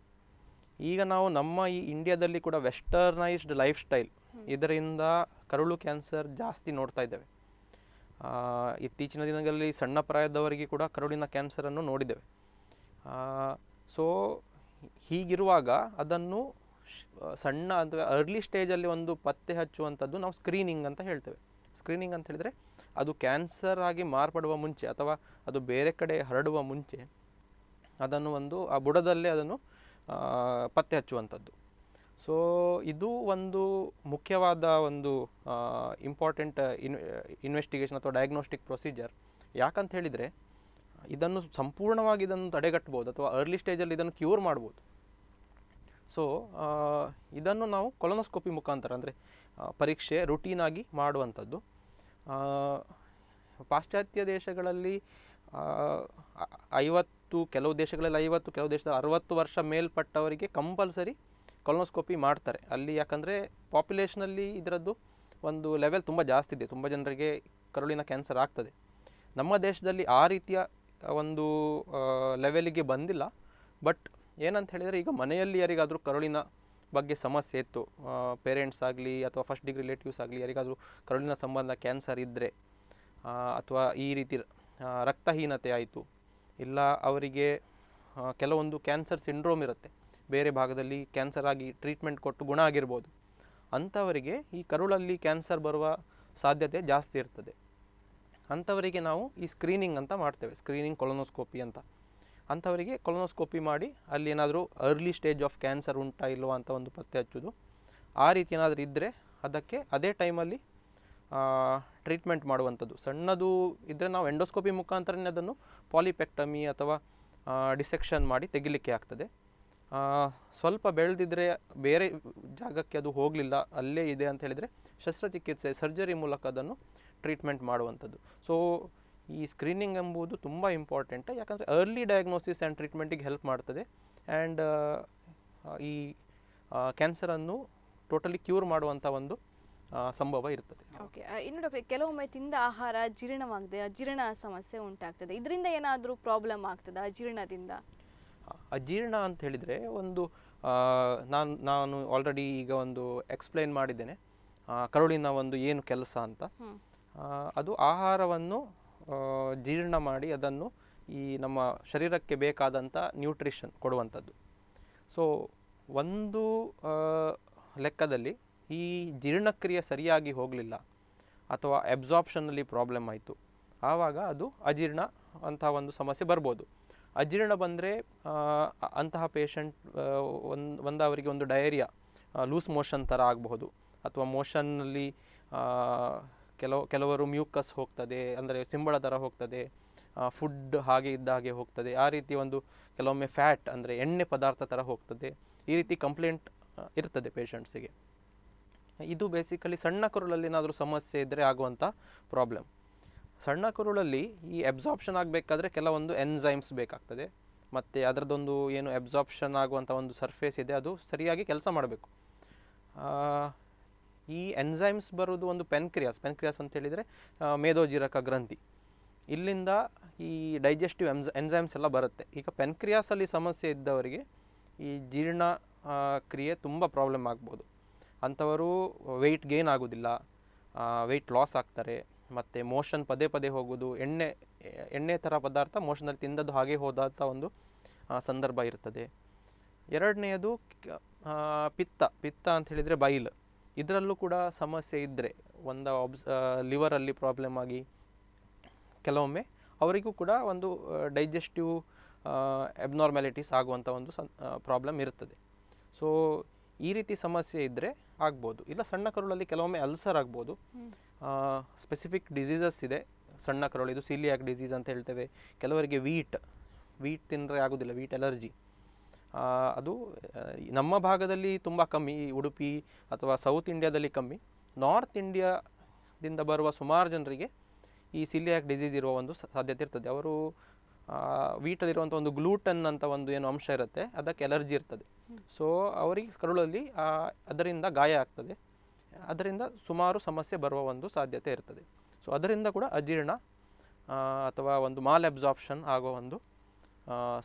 ಈಗ ನಾವು ನಮ್ಮ ಈ ಇಂಡಿಯಾದಲ್ಲಿ ಕೂಡ ವೆಸ್ಟರ್ನೈಸ್ಡ್ ಲೈಫ್ ಸ್ಟೈಲ್ ಇದರಿಂದ ಕರುಳು ಕ್ಯಾನ್ಸರ್ ಜಾಸ್ತಿ ನೋಡ್ತಾ ಇದ್ದೇವೆ ಇತ್ತೀಚಿನ ದಿನಗಳಲ್ಲಿ ಸಣ್ಣ ಪ್ರಾಯದವರಿಗೆ ಕೂಡ ಕರುಳಿನ ಕ್ಯಾನ್ಸರನ್ನು ನೋಡಿದ್ದೇವೆ ಸೊ ಹೀಗಿರುವಾಗ ಅದನ್ನು ಸಣ್ಣ ಅಥವಾ ಅರ್ಲಿ ಸ್ಟೇಜಲ್ಲಿ ಒಂದು ಪತ್ತೆ ಹಚ್ಚುವಂಥದ್ದು ನಾವು ಸ್ಕ್ರೀನಿಂಗ್ ಅಂತ ಹೇಳ್ತೇವೆ ಸ್ಕ್ರೀನಿಂಗ್ ಅಂತ ಹೇಳಿದರೆ ಅದು ಕ್ಯಾನ್ಸರ್ ಆಗಿ ಮಾರ್ಪಡುವ ಮುಂಚೆ ಅಥವಾ ಅದು ಬೇರೆ ಕಡೆ ಹರಡುವ ಮುಂಚೆ ಅದನ್ನು ಒಂದು ಆ ಬುಡದಲ್ಲೇ ಅದನ್ನು ಪತ್ತೆ ಹಚ್ಚುವಂಥದ್ದು ಸೊ ಇದು ಒಂದು ಮುಖ್ಯವಾದ ಒಂದು ಇಂಪಾರ್ಟೆಂಟ್ ಇನ್ ಇನ್ವೆಸ್ಟಿಗೇಷನ್ ಅಥವಾ ಡಯಾಗ್ನೋಸ್ಟಿಕ್ ಪ್ರೊಸೀಜರ್ ಯಾಕಂತ ಹೇಳಿದರೆ ಇದನ್ನು ಸಂಪೂರ್ಣವಾಗಿ ಇದನ್ನು ತಡೆಗಟ್ಬೋದು ಅಥವಾ ಅರ್ಲಿ ಸ್ಟೇಜಲ್ಲಿ ಇದನ್ನು ಕ್ಯೂರ್ ಮಾಡ್ಬೋದು ಸೊ ಇದನ್ನು ನಾವು ಕೊಲೊನೋಸ್ಕೋಪಿ ಮುಖಾಂತರ ಅಂದರೆ ಪರೀಕ್ಷೆ ರುಟೀನಾಗಿ ಮಾಡುವಂಥದ್ದು ಪಾಶ್ಚಾತ್ಯ ದೇಶಗಳಲ್ಲಿ ಐವತ್ತು ಕೆಲವು ದೇಶಗಳಲ್ಲಿ ಐವತ್ತು ಕೆಲವು ದೇಶದಲ್ಲಿ ಅರುವತ್ತು ವರ್ಷ ಮೇಲ್ಪಟ್ಟವರಿಗೆ ಕಂಪಲ್ಸರಿ ಕೊಲೊನೋಸ್ಕೋಪಿ ಮಾಡ್ತಾರೆ ಅಲ್ಲಿ ಯಾಕಂದರೆ ಪಾಪ್ಯುಲೇಷನಲ್ಲಿ ಇದರದ್ದು ಒಂದು ಲೆವೆಲ್ ತುಂಬ ಜಾಸ್ತಿ ಇದೆ ತುಂಬ ಜನರಿಗೆ ಕರುಳಿನ ಕ್ಯಾನ್ಸರ್ ಆಗ್ತದೆ ನಮ್ಮ ದೇಶದಲ್ಲಿ ಆ ರೀತಿಯ ಒಂದು ಲೆವೆಲಿಗೆ ಬಂದಿಲ್ಲ ಬಟ್ ಏನಂತ ಹೇಳಿದರೆ ಈಗ ಮನೆಯಲ್ಲಿ ಯಾರಿಗಾದರೂ ಕರುಳಿನ ಬಗ್ಗೆ ಸಮಸ್ಯೆ ಇತ್ತು ಪೇರೆಂಟ್ಸ್ ಆಗಲಿ ಅಥವಾ ಫಸ್ಟ್ ಡಿಗ್ರಿ ರಿಲೇಟಿವ್ಸ್ ಆಗಲಿ ಯಾರಿಗಾದರೂ ಕರುಳಿನ ಸಂಬಂಧ ಕ್ಯಾನ್ಸರ್ ಇದ್ದರೆ ಅಥವಾ ಈ ರೀತಿ ರಕ್ತಹೀನತೆ ಆಯಿತು ಇಲ್ಲ ಅವರಿಗೆ ಕೆಲವೊಂದು ಕ್ಯಾನ್ಸರ್ ಸಿಂಡ್ರೋಮ್ ಇರುತ್ತೆ ಬೇರೆ ಭಾಗದಲ್ಲಿ ಕ್ಯಾನ್ಸರ್ ಆಗಿ ಟ್ರೀಟ್ಮೆಂಟ್ ಕೊಟ್ಟು ಗುಣ ಆಗಿರ್ಬೋದು ಅಂಥವರಿಗೆ ಈ ಕರುಳಲ್ಲಿ ಕ್ಯಾನ್ಸರ್ ಬರುವ ಸಾಧ್ಯತೆ ಜಾಸ್ತಿ ಇರ್ತದೆ ಅಂಥವರಿಗೆ ನಾವು ಈ ಸ್ಕ್ರೀನಿಂಗ್ ಅಂತ ಮಾಡ್ತೇವೆ ಸ್ಕ್ರೀನಿಂಗ್ ಕೊಲೊನೋಸ್ಕೋಪಿ ಅಂತ ಅಂಥವರಿಗೆ ಕೊಲೊನೋಸ್ಕೋಪಿ ಮಾಡಿ ಅಲ್ಲಿ ಏನಾದರೂ ಅರ್ಲಿ ಸ್ಟೇಜ್ ಆಫ್ ಕ್ಯಾನ್ಸರ್ ಉಂಟಾ ಇಲ್ಲವೋ ಅಂತ ಒಂದು ಪತ್ತೆ ಹಚ್ಚೋದು ಆ ರೀತಿ ಏನಾದರೂ ಇದ್ದರೆ ಅದಕ್ಕೆ ಅದೇ ಟೈಮಲ್ಲಿ ಟ್ರೀಟ್ಮೆಂಟ್ ಮಾಡುವಂಥದ್ದು ಸಣ್ಣದು ಇದ್ದರೆ ನಾವು ಎಂಡೋಸ್ಕೋಪಿ ಮುಖಾಂತರನೇ ಅದನ್ನು ಪಾಲಿಪೆಕ್ಟಮಿ ಅಥವಾ ಡಿಸೆಕ್ಷನ್ ಮಾಡಿ ತೆಗಿಲಿಕ್ಕೆ ಆಗ್ತದೆ ಸ್ವಲ್ಪ ಬೆಳೆದಿದ್ದರೆ ಬೇರೆ ಜಾಗಕ್ಕೆ ಅದು ಹೋಗಲಿಲ್ಲ ಅಲ್ಲೇ ಇದೆ ಅಂತ ಹೇಳಿದರೆ ಶಸ್ತ್ರಚಿಕಿತ್ಸೆ ಸರ್ಜರಿ ಮೂಲಕ ಅದನ್ನು ಟ್ರೀಟ್ಮೆಂಟ್ ಮಾಡುವಂಥದ್ದು ಸೊ ಈ ಸ್ಕ್ರೀನಿಂಗ್ ಎಂಬುದು ತುಂಬ ಇಂಪಾರ್ಟೆಂಟ್ ಯಾಕಂದರೆ ಅರ್ಲಿ ಡಯಾಗ್ನೋಸಿಸ್ ಆ್ಯಂಡ್ ಟ್ರೀಟ್ಮೆಂಟಿಗೆ ಹೆಲ್ಪ್ ಮಾಡ್ತದೆ ಆ್ಯಂಡ್ ಈ ಕ್ಯಾನ್ಸರನ್ನು ಟೋಟಲಿ ಕ್ಯೂರ್ ಮಾಡುವಂಥ ಒಂದು ಸಂಭವ ಇರ್ತದೆ ಓಕೆ ಇನ್ನು ಡಾಕ್ಟರ್ ಕೆಲವೊಮ್ಮೆ ತಿಂದ ಆಹಾರ ಜೀರ್ಣವಾಗದೆ ಅಜೀರ್ಣ ಸಮಸ್ಯೆ ಉಂಟಾಗ್ತದೆ ಇದರಿಂದ ಏನಾದರೂ ಪ್ರಾಬ್ಲಮ್ ಆಗ್ತದೆ ಅಜೀರ್ಣದಿಂದ ಅಜೀರ್ಣ ಅಂತ ಹೇಳಿದರೆ ಒಂದು ನಾನು ನಾನು ಆಲ್ರೆಡಿ ಈಗ ಒಂದು ಎಕ್ಸ್ಪ್ಲೈನ್ ಮಾಡಿದ್ದೇನೆ ಕರುಳಿನ ಒಂದು ಏನು ಕೆಲಸ ಅಂತ ಅದು ಆಹಾರವನ್ನು ಜೀರ್ಣ ಮಾಡಿ ಅದನ್ನು ಈ ನಮ್ಮ ಶರೀರಕ್ಕೆ ಬೇಕಾದಂಥ ನ್ಯೂಟ್ರಿಷನ್ ಕೊಡುವಂಥದ್ದು ಸೊ ಒಂದು ಲೆಕ್ಕದಲ್ಲಿ ಈ ಜೀರ್ಣಕ್ರಿಯೆ ಸರಿಯಾಗಿ ಹೋಗಲಿಲ್ಲ ಅಥವಾ ಎಬ್ಸಾರ್ಪ್ಷನಲ್ಲಿ ಪ್ರಾಬ್ಲಮ್ ಆಯಿತು ಆವಾಗ ಅದು ಅಜೀರ್ಣ ಅಂತಹ ಒಂದು ಸಮಸ್ಯೆ ಬರ್ಬೋದು ಅಜೀರ್ಣ ಬಂದರೆ ಅಂತಹ ಪೇಷಂಟ್ ಒಂದು ಒಂದು ಅವರಿಗೆ ಒಂದು ಡಯೇರಿಯಾ ಲೂಸ್ ಮೋಷನ್ ಥರ ಆಗಬಹುದು ಅಥವಾ ಮೋಷನ್ನಲ್ಲಿ ಕೆಲವು ಕೆಲವರು ಮ್ಯೂಕಸ್ ಹೋಗ್ತದೆ ಅಂದರೆ ಸಿಂಬಳ ಥರ ಹೋಗ್ತದೆ ಫುಡ್ ಹಾಗೆ ಇದ್ದ ಹಾಗೆ ಹೋಗ್ತದೆ ಆ ರೀತಿ ಒಂದು ಕೆಲವೊಮ್ಮೆ ಫ್ಯಾಟ್ ಅಂದರೆ ಎಣ್ಣೆ ಪದಾರ್ಥ ಥರ ಹೋಗ್ತದೆ ಈ ರೀತಿ ಕಂಪ್ಲೇಂಟ್ ಇರ್ತದೆ ಪೇಷಂಟ್ಸಿಗೆ ಇದು ಬೇಸಿಕಲಿ ಸಣ್ಣ ಕುರುಳಲ್ಲಿ ಏನಾದರೂ ಸಮಸ್ಯೆ ಇದ್ದರೆ ಆಗುವಂಥ ಪ್ರಾಬ್ಲಮ್ ಸಣ್ಣ ಕುರುಳಲ್ಲಿ ಈ ಅಬ್ಸಾರ್ಪ್ಷನ್ ಆಗಬೇಕಾದ್ರೆ ಕೆಲವೊಂದು ಎನ್ಸೈಮ್ಸ್ ಬೇಕಾಗ್ತದೆ ಮತ್ತು ಅದರದ್ದೊಂದು ಏನು ಅಬ್ಸಾರ್ಪ್ಷನ್ ಆಗುವಂಥ ಒಂದು ಸರ್ಫೇಸ್ ಇದೆ ಅದು ಸರಿಯಾಗಿ ಕೆಲಸ ಮಾಡಬೇಕು ಈ ಎನ್ಝೈಮ್ಸ್ ಬರೋದು ಒಂದು ಪೆನ್ಕ್ರಿಯಾಸ್ ಪೆನ್ಕ್ರಿಯಾಸ್ ಅಂತ ಹೇಳಿದರೆ ಮೇಧೋಜೀರಕ ಗ್ರಂಥಿ ಇಲ್ಲಿಂದ ಈ ಡೈಜೆಸ್ಟಿವ್ ಎನ್ಸ್ ಎನ್ಸೈಮ್ಸ್ ಎಲ್ಲ ಬರುತ್ತೆ ಈಗ ಪೆನ್ಕ್ರಿಯಾಸಲ್ಲಿ ಸಮಸ್ಯೆ ಇದ್ದವರಿಗೆ ಈ ಜೀರ್ಣ ಕ್ರಿಯೆ ತುಂಬ ಪ್ರಾಬ್ಲಮ್ ಆಗ್ಬೋದು ಅಂಥವರು ವೆಯ್ಟ್ ಗೇನ್ ಆಗೋದಿಲ್ಲ ವೆಯ್ಟ್ ಲಾಸ್ ಆಗ್ತಾರೆ ಮತ್ತು ಮೋಷನ್ ಪದೇ ಪದೇ ಹೋಗೋದು ಎಣ್ಣೆ ಎಣ್ಣೆ ಥರ ಪದಾರ್ಥ ಮೋಷನಲ್ಲಿ ತಿಂದದ್ದು ಹಾಗೆ ಹೋದಂಥ ಒಂದು ಸಂದರ್ಭ ಇರ್ತದೆ ಎರಡನೆಯದು ಪಿತ್ತ ಪಿತ್ತ ಅಂತ ಹೇಳಿದರೆ ಬೈಲ್ ಇದರಲ್ಲೂ ಕೂಡ ಸಮಸ್ಯೆ ಇದ್ದರೆ ಒಂದು ಆಬ್ಸ್ ಲಿವರಲ್ಲಿ ಪ್ರಾಬ್ಲಮ್ ಆಗಿ ಕೆಲವೊಮ್ಮೆ ಅವರಿಗೂ ಕೂಡ ಒಂದು ಡೈಜೆಸ್ಟಿವ್ ಎಬ್ನಾರ್ಮ್ಯಾಲಿಟೀಸ್ ಆಗುವಂಥ ಒಂದು ಸನ್ ಪ್ರಾಬ್ಲಮ್ ಇರ್ತದೆ ಸೊ ಈ ರೀತಿ ಸಮಸ್ಯೆ ಇದ್ದರೆ ಆಗ್ಬೋದು ಇಲ್ಲ ಸಣ್ಣ ಕರುಳಲ್ಲಿ ಕೆಲವೊಮ್ಮೆ ಅಲ್ಸರ್ ಆಗ್ಬೋದು ಸ್ಪೆಸಿಫಿಕ್ ಡಿಸೀಸಸ್ ಇದೆ ಸಣ್ಣ ಕರುಳು ಇದು ಸಿಲಿಯಾಕ್ ಡಿಸೀಸ್ ಅಂತ ಹೇಳ್ತೇವೆ ಕೆಲವರಿಗೆ ವೀಟ್ ವೀಟ್ ತಿಂದರೆ ಆಗೋದಿಲ್ಲ ವೀಟ್ ಅಲರ್ಜಿ ಅದು ನಮ್ಮ ಭಾಗದಲ್ಲಿ ತುಂಬ ಕಮ್ಮಿ ಉಡುಪಿ ಅಥವಾ ಸೌತ್ ಇಂಡಿಯಾದಲ್ಲಿ ಕಮ್ಮಿ ನಾರ್ತ್ ಇಂಡಿಯಾದಿಂದ ಬರುವ ಸುಮಾರು ಜನರಿಗೆ ಈ ಸಿಲಿಯಾಕ್ ಡಿಸೀಸ್ ಇರುವ ಒಂದು ಸಾಧ್ಯತೆ ಇರ್ತದೆ ಅವರು ವೀಟಲ್ಲಿರುವಂಥ ಒಂದು ಗ್ಲೂಟನ್ ಅಂತ ಒಂದು ಏನು ಅಂಶ ಇರುತ್ತೆ ಅದಕ್ಕೆ ಅಲರ್ಜಿ ಇರ್ತದೆ ಸೊ ಅವರಿಗೆ ಕರುಳಲ್ಲಿ ಅದರಿಂದ ಗಾಯ ಆಗ್ತದೆ ಅದರಿಂದ ಸುಮಾರು ಸಮಸ್ಯೆ ಬರುವ ಒಂದು ಸಾಧ್ಯತೆ ಇರ್ತದೆ ಸೊ ಅದರಿಂದ ಕೂಡ ಅಜೀರ್ಣ ಅಥವಾ ಒಂದು ಮಾಲ್ ಅಬ್ಸಾರ್ಪ್ಷನ್ ಆಗೋ ಒಂದು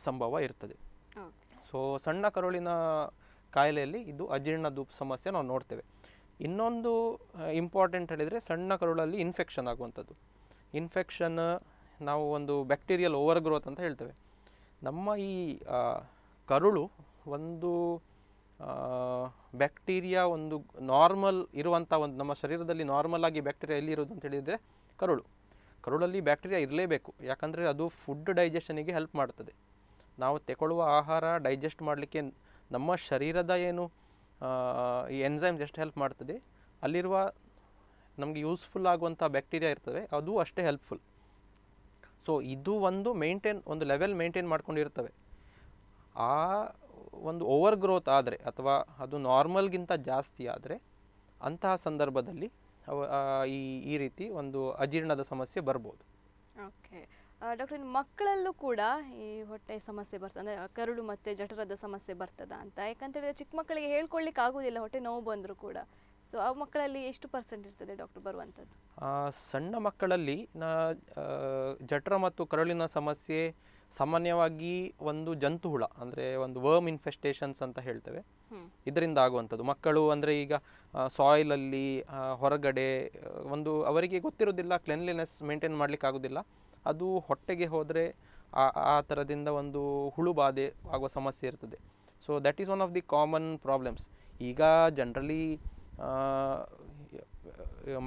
ಸಂಭವ ಇರ್ತದೆ ಸೊ ಸಣ್ಣ ಕರುಳಿನ ಕಾಯಿಲೆಯಲ್ಲಿ ಇದು ಅಜೀರ್ಣ ದುಪ್ ಸಮಸ್ಯೆ ನಾವು ನೋಡ್ತೇವೆ ಇನ್ನೊಂದು ಇಂಪಾರ್ಟೆಂಟ್ ಹೇಳಿದರೆ ಸಣ್ಣ ಕರುಳಲ್ಲಿ ಇನ್ಫೆಕ್ಷನ್ ಆಗುವಂಥದ್ದು ಇನ್ಫೆಕ್ಷನ್ ನಾವು ಒಂದು ಬ್ಯಾಕ್ಟೀರಿಯಲ್ ಓವರ್ ಗ್ರೋತ್ ಅಂತ ಹೇಳ್ತೇವೆ ನಮ್ಮ ಈ ಕರುಳು ಒಂದು ಬ್ಯಾಕ್ಟೀರಿಯಾ ಒಂದು ನಾರ್ಮಲ್ ಇರುವಂಥ ಒಂದು ನಮ್ಮ ಶರೀರದಲ್ಲಿ ನಾರ್ಮಲ್ ಆಗಿ ಬ್ಯಾಕ್ಟೀರಿಯಾ ಇರೋದು ಅಂತ ಹೇಳಿದರೆ ಕರುಳು ಕರುಳಲ್ಲಿ ಬ್ಯಾಕ್ಟೀರಿಯಾ ಇರಲೇಬೇಕು ಯಾಕಂದರೆ ಅದು ಫುಡ್ ಡೈಜೆಷನಿಗೆ ಹೆಲ್ಪ್ ಮಾಡ್ತದೆ ನಾವು ತಗೊಳ್ಳುವ ಆಹಾರ ಡೈಜೆಸ್ಟ್ ಮಾಡಲಿಕ್ಕೆ ನಮ್ಮ ಶರೀರದ ಏನು ಈ ಎನ್ಸೈಮ್ಸ್ ಎಷ್ಟು ಹೆಲ್ಪ್ ಮಾಡ್ತದೆ ಅಲ್ಲಿರುವ ನಮಗೆ ಯೂಸ್ಫುಲ್ ಆಗುವಂಥ ಬ್ಯಾಕ್ಟೀರಿಯಾ ಇರ್ತವೆ ಅದು ಅಷ್ಟೇ ಹೆಲ್ಪ್ಫುಲ್ ಸೊ ಇದು ಒಂದು ಮೇಂಟೈನ್ ಒಂದು ಲೆವೆಲ್ ಮೇಂಟೈನ್ ಮಾಡ್ಕೊಂಡಿರ್ತವೆ ಆ ಒಂದು ಓವರ್ ಗ್ರೋತ್ ಆದರೆ ಅಥವಾ ಅದು ನಾರ್ಮಲ್ಗಿಂತ ಜಾಸ್ತಿ ಆದರೆ ಅಂತಹ ಸಂದರ್ಭದಲ್ಲಿ ಈ ಈ ರೀತಿ ಒಂದು ಅಜೀರ್ಣದ ಸಮಸ್ಯೆ ಬರ್ಬೋದು ಓಕೆ ಡಾಕ್ಟರ್ ಮಕ್ಕಳಲ್ಲೂ ಕೂಡ ಈ ಹೊಟ್ಟೆ ಸಮಸ್ಯೆ ಬರ್ತದೆ ಅಂದರೆ ಕರುಳು ಮತ್ತು ಜಠರದ ಸಮಸ್ಯೆ ಬರ್ತದ ಅಂತ ಯಾಕಂತ ಹೇಳಿದ್ರೆ ಚಿಕ್ಕ ಮಕ್ಕಳಿಗೆ ಹೇಳ್ಕೊಳ್ಳಿಕ್ಕೆ ಆಗೋದಿಲ್ಲ ಹೊಟ್ಟೆ ನೋವು ಬಂದರೂ ಕೂಡ ಸೊ ಆ ಮಕ್ಕಳಲ್ಲಿ ಎಷ್ಟು ಪರ್ಸೆಂಟ್ ಇರ್ತದೆ ಡಾಕ್ಟರ್ ಬರುವಂಥದ್ದು ಸಣ್ಣ ಮಕ್ಕಳಲ್ಲಿ ನ ಜಠರ ಮತ್ತು ಕರುಳಿನ ಸಮಸ್ಯೆ ಸಾಮಾನ್ಯವಾಗಿ ಒಂದು ಜಂತು ಹುಳ ಅಂದರೆ ಒಂದು ವರ್ಮ್ ಇನ್ಫೆಸ್ಟೇಷನ್ಸ್ ಅಂತ ಹೇಳ್ತೇವೆ ಇದರಿಂದ ಆಗುವಂಥದ್ದು ಮಕ್ಕಳು ಅಂದರೆ ಈಗ ಸಾಯಿಲಲ್ಲಿ ಹೊರಗಡೆ ಒಂದು ಅವರಿಗೆ ಗೊತ್ತಿರೋದಿಲ್ಲ ಕ್ಲೆನ್ಲಿನೆಸ್ ಮೇಂಟೈನ್ ಮಾಡ್ಲಿಕ್ಕೆ ಆಗೋದಿಲ್ಲ ಅದು ಹೊಟ್ಟೆಗೆ ಹೋದರೆ ಆ ಆ ಥರದಿಂದ ಒಂದು ಹುಳು ಬಾಧೆ ಆಗುವ ಸಮಸ್ಯೆ ಇರ್ತದೆ so that is one of the common problems ಈಗ ಜನ್ರಲಿ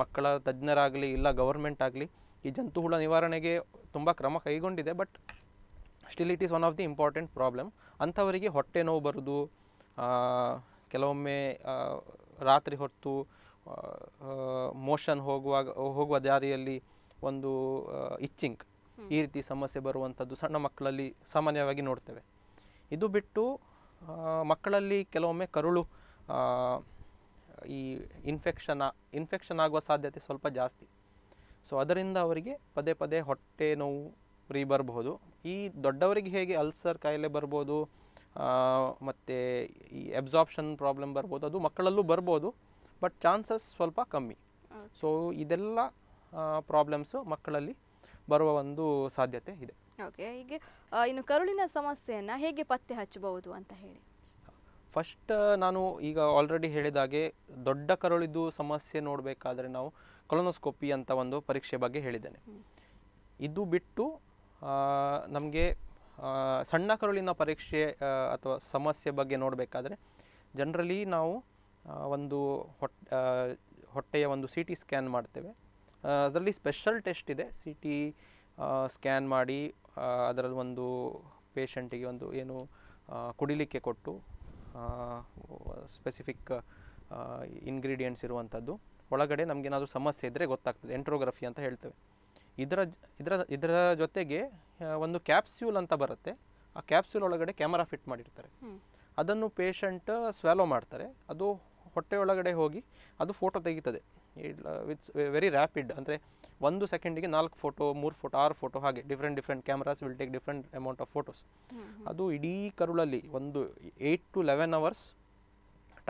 ಮಕ್ಕಳ ತಜ್ಞರಾಗಲಿ ಇಲ್ಲ ಗೌರ್ಮೆಂಟ್ ಆಗಲಿ ಈ ಜಂತು ಹುಳ ನಿವಾರಣೆಗೆ ತುಂಬ ಕ್ರಮ ಕೈಗೊಂಡಿದೆ but still it is one of the important problem ಅಂಥವರಿಗೆ ಹೊಟ್ಟೆ ನೋವು ಬರೋದು ಕೆಲವೊಮ್ಮೆ ರಾತ್ರಿ ಹೊತ್ತು ಮೋಷನ್ ಹೋಗುವಾಗ ಹೋಗುವ ದಾರಿಯಲ್ಲಿ ಒಂದು ಇಚ್ಚಿಂಗ್ ಈ ರೀತಿ ಸಮಸ್ಯೆ ಬರುವಂಥದ್ದು ಸಣ್ಣ ಮಕ್ಕಳಲ್ಲಿ ಸಾಮಾನ್ಯವಾಗಿ ನೋಡ್ತೇವೆ ಇದು ಬಿಟ್ಟು ಮಕ್ಕಳಲ್ಲಿ ಕೆಲವೊಮ್ಮೆ ಕರುಳು ಈ ಇನ್ಫೆಕ್ಷನ್ ಇನ್ಫೆಕ್ಷನ್ ಆಗುವ ಸಾಧ್ಯತೆ ಸ್ವಲ್ಪ ಜಾಸ್ತಿ ಸೊ ಅದರಿಂದ ಅವರಿಗೆ ಪದೇ ಪದೇ ಹೊಟ್ಟೆ ನೋವು ರೀ ಬರಬಹುದು ಈ ದೊಡ್ಡವರಿಗೆ ಹೇಗೆ ಅಲ್ಸರ್ ಕಾಯಿಲೆ ಬರ್ಬೋದು ಮತ್ತು ಈ ಎಬ್ಸಾಪ್ಷನ್ ಪ್ರಾಬ್ಲಮ್ ಬರ್ಬೋದು ಅದು ಮಕ್ಕಳಲ್ಲೂ ಬರ್ಬೋದು ಬಟ್ ಚಾನ್ಸಸ್ ಸ್ವಲ್ಪ ಕಮ್ಮಿ ಸೊ ಇದೆಲ್ಲ ಪ್ರಾಬ್ಲಮ್ಸು ಮಕ್ಕಳಲ್ಲಿ ಬರುವ ಒಂದು ಸಾಧ್ಯತೆ ಇದೆ ಓಕೆ ಹೀಗೆ ಇನ್ನು ಕರುಳಿನ ಸಮಸ್ಯೆಯನ್ನು ಹೇಗೆ ಪತ್ತೆ ಹಚ್ಚಬಹುದು ಅಂತ ಹೇಳಿ ಫಸ್ಟ್ ನಾನು ಈಗ ಆಲ್ರೆಡಿ ಹೇಳಿದಾಗೆ ದೊಡ್ಡ ಕರುಳಿದು ಸಮಸ್ಯೆ ನೋಡಬೇಕಾದ್ರೆ ನಾವು ಕೊಲೊನೋಸ್ಕೋಪಿ ಅಂತ ಒಂದು ಪರೀಕ್ಷೆ ಬಗ್ಗೆ ಹೇಳಿದ್ದೇನೆ ಇದು ಬಿಟ್ಟು ನಮಗೆ ಸಣ್ಣ ಕರುಳಿನ ಪರೀಕ್ಷೆ ಅಥವಾ ಸಮಸ್ಯೆ ಬಗ್ಗೆ ನೋಡಬೇಕಾದ್ರೆ ಜನರಲಿ ನಾವು ಒಂದು ಹೊಟ್ಟೆಯ ಒಂದು ಸಿ ಟಿ ಸ್ಕ್ಯಾನ್ ಮಾಡ್ತೇವೆ ಅದರಲ್ಲಿ ಸ್ಪೆಷಲ್ ಟೆಸ್ಟ್ ಇದೆ ಸಿ ಟಿ ಸ್ಕ್ಯಾನ್ ಮಾಡಿ ಅದರಲ್ಲಿ ಒಂದು ಪೇಷಂಟಿಗೆ ಒಂದು ಏನು ಕುಡಿಲಿಕ್ಕೆ ಕೊಟ್ಟು ಸ್ಪೆಸಿಫಿಕ್ ಇಂಗ್ರೀಡಿಯೆಂಟ್ಸ್ ಇರುವಂಥದ್ದು ಒಳಗಡೆ ನಮಗೇನಾದರೂ ಸಮಸ್ಯೆ ಇದ್ದರೆ ಗೊತ್ತಾಗ್ತದೆ ಎಂಟ್ರೋಗ್ರಫಿ ಅಂತ ಹೇಳ್ತೇವೆ ಇದರ ಇದರ ಇದರ ಜೊತೆಗೆ ಒಂದು ಕ್ಯಾಪ್ಸ್ಯೂಲ್ ಅಂತ ಬರುತ್ತೆ ಆ ಕ್ಯಾಪ್ಸ್ಯೂಲ್ ಒಳಗಡೆ ಕ್ಯಾಮರಾ ಫಿಟ್ ಮಾಡಿರ್ತಾರೆ ಅದನ್ನು ಪೇಷಂಟ್ ಸ್ವ್ಯಾಲೋ ಮಾಡ್ತಾರೆ ಅದು ಹೊಟ್ಟೆ ಒಳಗಡೆ ಹೋಗಿ ಅದು ಫೋಟೋ ತೆಗೀತದೆ ವೆ ವೆರಿ ರ್ಯಾಪಿಡ್ ಅಂದರೆ ಒಂದು ಸೆಕೆಂಡಿಗೆ ನಾಲ್ಕು ಫೋಟೋ ಮೂರು ಫೋಟೋ ಆರು ಫೋಟೋ ಹಾಗೆ different different cameras will take different amount of photos ಅದು ಇಡೀ ಕರುಳಲ್ಲಿ ಒಂದು ಏಯ್ಟ್ ಟು ಲೆವೆನ್ ಅವರ್ಸ್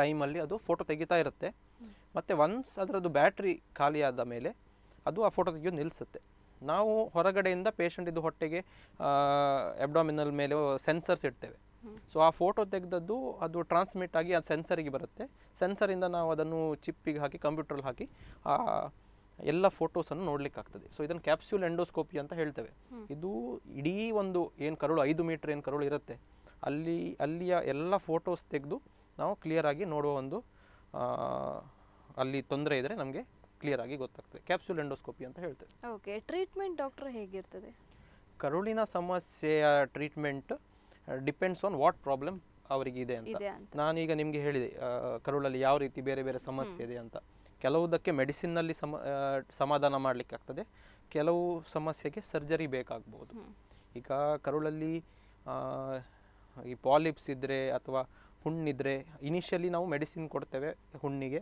ಟೈಮಲ್ಲಿ ಅದು ಫೋಟೋ ತೆಗಿತಾ ಇರುತ್ತೆ ಮತ್ತು ಒನ್ಸ್ ಅದರದ್ದು ಬ್ಯಾಟ್ರಿ ಖಾಲಿಯಾದ ಮೇಲೆ ಅದು ಆ ಫೋಟೋ ತೆಗೆಯೋದು ನಿಲ್ಲಿಸುತ್ತೆ ನಾವು ಹೊರಗಡೆಯಿಂದ ಪೇಷಂಟ್ ಇದು ಹೊಟ್ಟೆಗೆ ಎಬ್ಡಾಮಿನಲ್ ಮೇಲೆ ಸೆನ್ಸರ್ಸ್ ಇಡ್ತೇವೆ ಸೊ ಆ ಫೋಟೋ ತೆಗೆದದ್ದು ಅದು ಟ್ರಾನ್ಸ್ಮಿಟ್ ಆಗಿ ಅದು ಸೆನ್ಸರಿಗೆ ಬರುತ್ತೆ ಸೆನ್ಸರಿಂದ ನಾವು ಅದನ್ನು ಚಿಪ್ಪಿಗೆ ಹಾಕಿ ಕಂಪ್ಯೂಟ್ರಲ್ಲಿ ಹಾಕಿ ಆ ಎಲ್ಲ ಫೋಟೋಸನ್ನು ನೋಡ್ಲಿಕ್ಕೆ ಆಗ್ತದೆ ಸೊ ಇದನ್ನು ಕ್ಯಾಪ್ಸ್ಯೂಲ್ ಎಂಡೋಸ್ಕೋಪಿ ಅಂತ ಹೇಳ್ತೇವೆ ಇದು ಇಡೀ ಒಂದು ಏನು ಕರುಳು ಐದು ಮೀಟರ್ ಏನು ಕರುಳು ಇರುತ್ತೆ ಅಲ್ಲಿ ಅಲ್ಲಿಯ ಎಲ್ಲ ಫೋಟೋಸ್ ತೆಗೆದು ನಾವು ಕ್ಲಿಯರ್ ಆಗಿ ನೋಡುವ ಒಂದು ಅಲ್ಲಿ ತೊಂದರೆ ಇದ್ರೆ ನಮಗೆ ಕ್ಲಿಯರ್ ಆಗಿ ಗೊತ್ತಾಗ್ತದೆ ಕ್ಯಾಪ್ಸ್ಯೂಲ್ ಎಂಡೋಸ್ಕೋಪಿ ಅಂತ ಹೇಳ್ತೇವೆ ಓಕೆ ಟ್ರೀಟ್ಮೆಂಟ್ ಡಾಕ್ಟರ್ ಹೇಗಿರ್ತದೆ ಕರುಳಿನ ಸಮಸ್ಯೆಯ treatment depends on what problem ಅವರಿಗೆ ಇದೆ ಅಂತ ನಾನೀಗ ನಿಮಗೆ ಹೇಳಿದೆ ಕರುಳಲ್ಲಿ ಯಾವ ರೀತಿ ಬೇರೆ ಬೇರೆ ಸಮಸ್ಯೆ ಇದೆ ಅಂತ ಕೆಲವುದಕ್ಕೆ ಮೆಡಿಸಿನ್ನಲ್ಲಿ ಸಮ ಸಮಾಧಾನ ಮಾಡಲಿಕ್ಕೆ ಆಗ್ತದೆ ಕೆಲವು ಸಮಸ್ಯೆಗೆ ಸರ್ಜರಿ ಬೇಕಾಗ್ಬೋದು ಈಗ ಕರುಳಲ್ಲಿ ಈ ಪಾಲಿಪ್ಸ್ ಇದ್ದರೆ ಅಥವಾ ಹುಣ್ಣಿದ್ರೆ ಇನಿಷಿಯಲಿ ನಾವು ಮೆಡಿಸಿನ್ ಕೊಡ್ತೇವೆ ಹುಣ್ಣಿಗೆ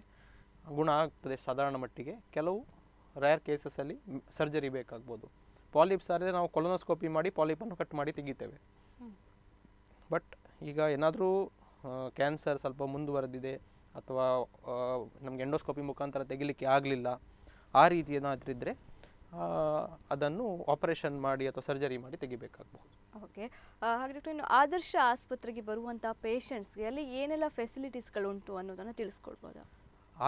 ಗುಣ ಆಗ್ತದೆ ಸಾಧಾರಣ ಮಟ್ಟಿಗೆ ಕೆಲವು ರೇರ್ ಕೇಸಸಲ್ಲಿ ಸರ್ಜರಿ ಬೇಕಾಗ್ಬೋದು ಪಾಲಿಪ್ಸ್ ಆದರೆ ನಾವು ಕೊಲೊನೋಸ್ಕೋಪಿ ಮಾಡಿ ಪಾಲಿಪನ್ನು ಕಟ್ ಮಾಡಿ ತೆಗಿತೇವೆ ಬಟ್ ಈಗ ಏನಾದರೂ ಕ್ಯಾನ್ಸರ್ ಸ್ವಲ್ಪ ಮುಂದುವರೆದಿದೆ ಅಥವಾ ನಮಗೆ ಎಂಡೋಸ್ಕೋಪಿ ಮುಖಾಂತರ ತೆಗಿಲಿಕ್ಕೆ ಆಗಲಿಲ್ಲ ಆ ರೀತಿ ಏನಾದರಿದ್ದರೆ ಅದನ್ನು ಆಪರೇಷನ್ ಮಾಡಿ ಅಥವಾ ಸರ್ಜರಿ ಮಾಡಿ ತೆಗಿಬೇಕಾಗಬಹುದು ಓಕೆ ಹಾಗಾಗಿ ಇನ್ನು ಆದರ್ಶ ಆಸ್ಪತ್ರೆಗೆ ಬರುವಂಥ ಪೇಷಂಟ್ಸ್ಗೆ ಅಲ್ಲಿ ಏನೆಲ್ಲ ಫೆಸಿಲಿಟೀಸ್ಗಳು ಉಂಟು ಅನ್ನೋದನ್ನು ತಿಳಿಸ್ಕೊಡ್ಬೋದಾ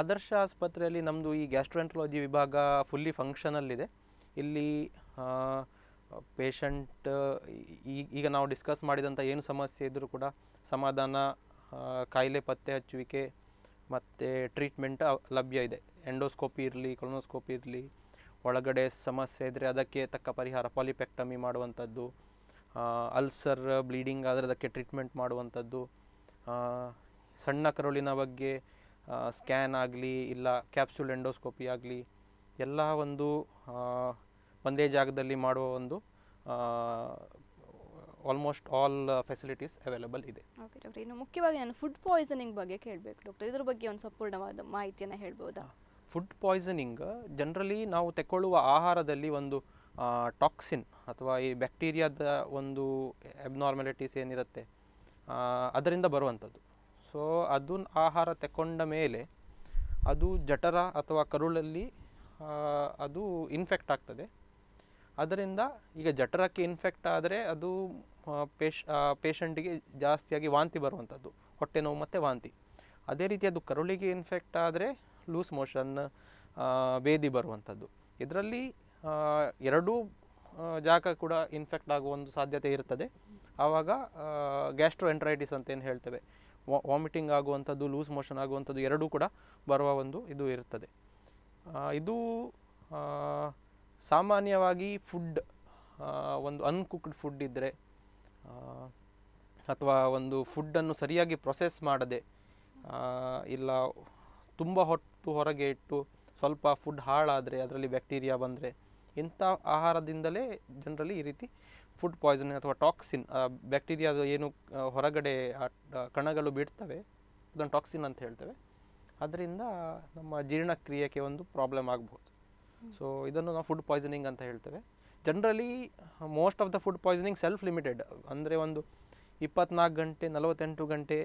ಆದರ್ಶ ಆಸ್ಪತ್ರೆಯಲ್ಲಿ ನಮ್ಮದು ಈ ಗ್ಯಾಸ್ಟ್ರೆಂಟ್ರಾಲಜಿ ವಿಭಾಗ ಫುಲ್ಲಿ ಫಂಕ್ಷನಲ್ಲಿದೆ ಇಲ್ಲಿ ಪೇಷಂಟ್ ಈಗ ನಾವು ಡಿಸ್ಕಸ್ ಮಾಡಿದಂಥ ಏನು ಸಮಸ್ಯೆ ಇದ್ದರೂ ಕೂಡ ಸಮಾಧಾನ ಕಾಯಿಲೆ ಪತ್ತೆ ಹಚ್ಚುವಿಕೆ ಮತ್ತು ಟ್ರೀಟ್ಮೆಂಟ್ ಲಭ್ಯ ಇದೆ ಎಂಡೋಸ್ಕೋಪಿ ಇರಲಿ ಕೊಲೋನೋಸ್ಕೋಪಿ ಇರಲಿ ಒಳಗಡೆ ಸಮಸ್ಯೆ ಇದ್ದರೆ ಅದಕ್ಕೆ ತಕ್ಕ ಪರಿಹಾರ ಪಾಲಿಪೆಕ್ಟಮಿ ಮಾಡುವಂಥದ್ದು ಅಲ್ಸರ್ ಬ್ಲೀಡಿಂಗ್ ಆದರೆ ಅದಕ್ಕೆ ಟ್ರೀಟ್ಮೆಂಟ್ ಮಾಡುವಂಥದ್ದು ಸಣ್ಣ ಕರುಳಿನ ಬಗ್ಗೆ ಸ್ಕ್ಯಾನ್ ಆಗಲಿ ಇಲ್ಲ ಕ್ಯಾಪ್ಸೂಲ್ ಎಂಡೋಸ್ಕೋಪಿ ಆಗಲಿ ಎಲ್ಲ ಒಂದು ಒಂದೇ ಜಾಗದಲ್ಲಿ ಮಾಡುವ ಒಂದು ಆಲ್ಮೋಸ್ಟ್ ಆಲ್ ಫೆಸಿಲಿಟೀಸ್ ಅವೈಲಬಲ್ ಇದೆ ಓಕೆ ಡಾಕ್ಟರ್ ಇನ್ನು ಮುಖ್ಯವಾಗಿ ನಾನು ಫುಡ್ ಪಾಯ್ಸನಿಂಗ್ ಬಗ್ಗೆ ಕೇಳಬೇಕು ಡಾಕ್ಟರ್ ಇದ್ರ ಬಗ್ಗೆ ಒಂದು ಸಂಪೂರ್ಣವಾದ ಮಾಹಿತಿಯನ್ನು ಹೇಳ್ಬೋದಾ ಫುಡ್ ಪಾಯ್ಸನಿಂಗ್ ಜನರಲಿ ನಾವು ತಗೊಳ್ಳುವ ಆಹಾರದಲ್ಲಿ ಒಂದು ಟಾಕ್ಸಿನ್ ಅಥವಾ ಈ ಬ್ಯಾಕ್ಟೀರಿಯಾದ ಒಂದು ಅಬ್ನಾರ್ಮಲಿಟೀಸ್ ಏನಿರುತ್ತೆ ಅದರಿಂದ ಬರುವಂಥದ್ದು ಸೊ ಅದನ್ನ ಆಹಾರ ತಗೊಂಡ ಮೇಲೆ ಅದು ಜಠರ ಅಥವಾ ಕರುಳಲ್ಲಿ ಅದು ಇನ್ಫೆಕ್ಟ್ ಆಗ್ತದೆ ಅದರಿಂದ ಈಗ ಜಠರಕ್ಕೆ ಇನ್ಫೆಕ್ಟ್ ಆದರೆ ಅದು ಪೇಶ್ ಪೇಷಂಟಿಗೆ ಜಾಸ್ತಿಯಾಗಿ ವಾಂತಿ ಬರುವಂಥದ್ದು ಹೊಟ್ಟೆ ನೋವು ಮತ್ತು ವಾಂತಿ ಅದೇ ರೀತಿ ಅದು ಕರುಳಿಗೆ ಇನ್ಫೆಕ್ಟ್ ಆದರೆ ಲೂಸ್ ಮೋಷನ್ ಬೇದಿ ಬರುವಂಥದ್ದು ಇದರಲ್ಲಿ ಎರಡೂ ಜಾಗ ಕೂಡ ಇನ್ಫೆಕ್ಟ್ ಆಗುವ ಒಂದು ಸಾಧ್ಯತೆ ಇರ್ತದೆ ಆವಾಗ ಗ್ಯಾಸ್ಟ್ರೋ ಎಂಟ್ರೈಟಿಸ್ ಅಂತ ಏನು ಹೇಳ್ತೇವೆ ವಾಮಿಟಿಂಗ್ ಆಗುವಂಥದ್ದು ಲೂಸ್ ಮೋಷನ್ ಆಗುವಂಥದ್ದು ಎರಡೂ ಕೂಡ ಬರುವ ಒಂದು ಇದು ಇರ್ತದೆ ಇದು ಸಾಮಾನ್ಯವಾಗಿ ಫುಡ್ ಒಂದು ಅನ್ಕುಕ್ಡ್ ಫುಡ್ ಇದ್ದರೆ ಅಥವಾ ಒಂದು ಫುಡ್ಡನ್ನು ಸರಿಯಾಗಿ ಪ್ರೊಸೆಸ್ ಮಾಡದೆ ಇಲ್ಲ ತುಂಬ ಹೊತ್ತು ಹೊರಗೆ ಇಟ್ಟು ಸ್ವಲ್ಪ ಫುಡ್ ಹಾಳಾದರೆ ಅದರಲ್ಲಿ ಬ್ಯಾಕ್ಟೀರಿಯಾ ಬಂದರೆ ಇಂಥ ಆಹಾರದಿಂದಲೇ ಜನರಲಿ ಈ ರೀತಿ ಫುಡ್ ಪಾಯ್ಸನ್ ಅಥವಾ ಟಾಕ್ಸಿನ್ ಬ್ಯಾಕ್ಟೀರಿಯಾದ ಏನು ಹೊರಗಡೆ ಕಣಗಳು ಬಿಡ್ತವೆ ಅದನ್ನು ಟಾಕ್ಸಿನ್ ಅಂತ ಹೇಳ್ತೇವೆ ಅದರಿಂದ ನಮ್ಮ ಜೀರ್ಣಕ್ರಿಯೆಗೆ ಒಂದು ಪ್ರಾಬ್ಲಮ್ ಆಗ್ಬೋದು ಸೊ ಇದನ್ನು ನಾವು ಫುಡ್ ಪಾಯ್ಸನಿಂಗ್ ಅಂತ ಹೇಳ್ತೇವೆ generally most of the food poisoning self limited ಅಂದರೆ ಒಂದು ಇಪ್ಪತ್ನಾಲ್ಕು ಗಂಟೆ ನಲವತ್ತೆಂಟು ಗಂಟೆ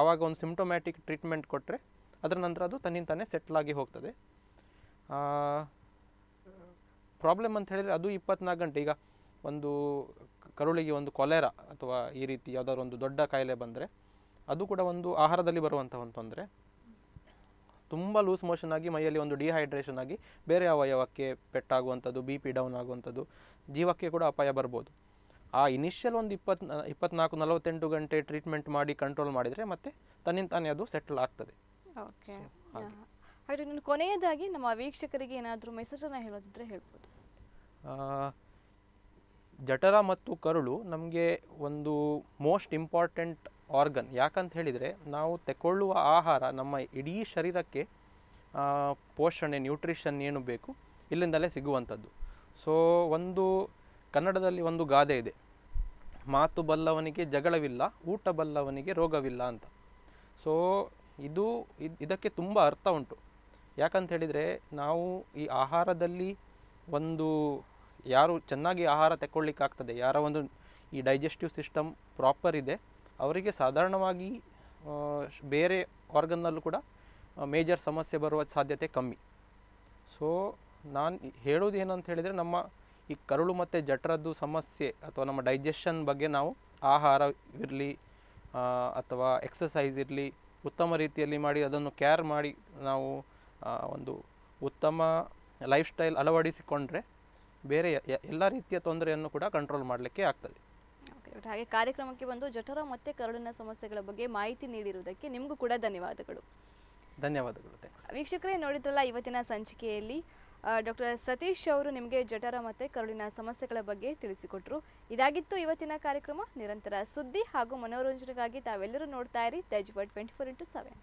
ಆವಾಗ ಒಂದು ಸಿಂಪ್ಟೊಮ್ಯಾಟಿಕ್ ಟ್ರೀಟ್ಮೆಂಟ್ ಕೊಟ್ಟರೆ ಅದರ ನಂತರ ಅದು ಸೆಟ್ಲ್ ಸೆಟ್ಲಾಗಿ ಹೋಗ್ತದೆ ಪ್ರಾಬ್ಲಮ್ ಅಂತ ಹೇಳಿದರೆ ಅದು ಇಪ್ಪತ್ನಾಲ್ಕು ಗಂಟೆ ಈಗ ಒಂದು ಕರುಳಿಗೆ ಒಂದು ಕೊಲೆರಾ ಅಥವಾ ಈ ರೀತಿ ಯಾವುದಾದ್ರು ಒಂದು ದೊಡ್ಡ ಕಾಯಿಲೆ ಬಂದರೆ ಅದು ಕೂಡ ಒಂದು ಆಹಾರದಲ್ಲಿ ಬರುವಂಥ ಒಂದು ತೊಂದರೆ ತುಂಬ ಲೂಸ್ ಮೋಷನ್ ಆಗಿ ಮೈಯಲ್ಲಿ ಒಂದು ಡಿಹೈಡ್ರೇಷನ್ ಆಗಿ ಬೇರೆ ಅವಯವಕ್ಕೆ ಪೆಟ್ಟಾಗುವಂಥದ್ದು ಬಿ ಪಿ ಡೌನ್ ಆಗುವಂಥದ್ದು ಜೀವಕ್ಕೆ ಕೂಡ ಅಪಾಯ ಬರ್ಬೋದು ಆ ಇನಿಷಿಯಲ್ ಒಂದು ಇಪ್ಪತ್ ಇಪ್ಪತ್ನಾಲ್ಕು ನಲವತ್ತೆಂಟು ಗಂಟೆ ಟ್ರೀಟ್ಮೆಂಟ್ ಮಾಡಿ ಕಂಟ್ರೋಲ್ ಮಾಡಿದರೆ ಮತ್ತೆ ತನ್ನಿಂದ ತಾನೇ ಅದು ಸೆಟಲ್ ಆಗ್ತದೆ ಓಕೆ ಕೊನೆಯದಾಗಿ ನಮ್ಮ ವೀಕ್ಷಕರಿಗೆ ಏನಾದರೂ ಮೆಸೇಜನ್ನು ಹೇಳೋದಿದ್ರೆ ಹೇಳ್ಬೋದು ಜಠರ ಮತ್ತು ಕರುಳು ನಮಗೆ ಒಂದು ಮೋಸ್ಟ್ ಇಂಪಾರ್ಟೆಂಟ್ ಆರ್ಗನ್ ಯಾಕಂತ ಹೇಳಿದರೆ ನಾವು ತಗೊಳ್ಳುವ ಆಹಾರ ನಮ್ಮ ಇಡೀ ಶರೀರಕ್ಕೆ ಪೋಷಣೆ ನ್ಯೂಟ್ರಿಷನ್ ಏನು ಬೇಕು ಇಲ್ಲಿಂದಲೇ ಸಿಗುವಂಥದ್ದು ಸೊ ಒಂದು ಕನ್ನಡದಲ್ಲಿ ಒಂದು ಗಾದೆ ಇದೆ ಮಾತು ಬಲ್ಲವನಿಗೆ ಜಗಳವಿಲ್ಲ ಊಟ ಬಲ್ಲವನಿಗೆ ರೋಗವಿಲ್ಲ ಅಂತ ಸೊ ಇದು ಇದಕ್ಕೆ ತುಂಬ ಅರ್ಥ ಉಂಟು ಯಾಕಂತ ಹೇಳಿದರೆ ನಾವು ಈ ಆಹಾರದಲ್ಲಿ ಒಂದು ಯಾರು ಚೆನ್ನಾಗಿ ಆಹಾರ ತಗೊಳ್ಳಿಕ್ಕಾಗ್ತದೆ ಯಾರ ಒಂದು ಈ ಡೈಜೆಸ್ಟಿವ್ ಸಿಸ್ಟಮ್ ಪ್ರಾಪರ್ ಇದೆ ಅವರಿಗೆ ಸಾಧಾರಣವಾಗಿ ಬೇರೆ ಆರ್ಗನ್ನಲ್ಲೂ ಕೂಡ ಮೇಜರ್ ಸಮಸ್ಯೆ ಬರುವ ಸಾಧ್ಯತೆ ಕಮ್ಮಿ ಸೊ ನಾನು ಹೇಳೋದು ಏನಂತ ಹೇಳಿದರೆ ನಮ್ಮ ಈ ಕರುಳು ಮತ್ತು ಜಠರದ್ದು ಸಮಸ್ಯೆ ಅಥವಾ ನಮ್ಮ ಡೈಜೆಷನ್ ಬಗ್ಗೆ ನಾವು ಆಹಾರ ಇರಲಿ ಅಥವಾ ಎಕ್ಸಸೈಸ್ ಇರಲಿ ಉತ್ತಮ ರೀತಿಯಲ್ಲಿ ಮಾಡಿ ಅದನ್ನು ಕೇರ್ ಮಾಡಿ ನಾವು ಒಂದು ಉತ್ತಮ ಲೈಫ್ ಸ್ಟೈಲ್ ಅಳವಡಿಸಿಕೊಂಡ್ರೆ ಬೇರೆ ಎಲ್ಲ ರೀತಿಯ ತೊಂದರೆಯನ್ನು ಕೂಡ ಕಂಟ್ರೋಲ್ ಮಾಡಲಿಕ್ಕೆ ಆಗ್ತದೆ ಹಾಗೆ ಕಾರ್ಯಕ್ರಮಕ್ಕೆ ಬಂದು ಜಠರ ಮತ್ತೆ ಕರುಳಿನ ಸಮಸ್ಯೆಗಳ ಬಗ್ಗೆ ಮಾಹಿತಿ ನೀಡಿರುವುದಕ್ಕೆ ನಿಮಗೂ ಕೂಡ ಧನ್ಯವಾದಗಳು ಧನ್ಯವಾದಗಳು ವೀಕ್ಷಕರೇ ನೋಡಿದ್ರಲ್ಲ ಇವತ್ತಿನ ಸಂಚಿಕೆಯಲ್ಲಿ ಡಾಕ್ಟರ್ ಸತೀಶ್ ಅವರು ನಿಮಗೆ ಜಠರ ಮತ್ತೆ ಕರುಳಿನ ಸಮಸ್ಯೆಗಳ ಬಗ್ಗೆ ತಿಳಿಸಿಕೊಟ್ರು ಇದಾಗಿತ್ತು ಇವತ್ತಿನ ಕಾರ್ಯಕ್ರಮ ನಿರಂತರ ಸುದ್ದಿ ಹಾಗೂ ಮನೋರಂಜನೆಗಾಗಿ ತಾವೆಲ್ಲರೂ ನೋಡ್ತಾ ಇರಿ Tej twenty four into seven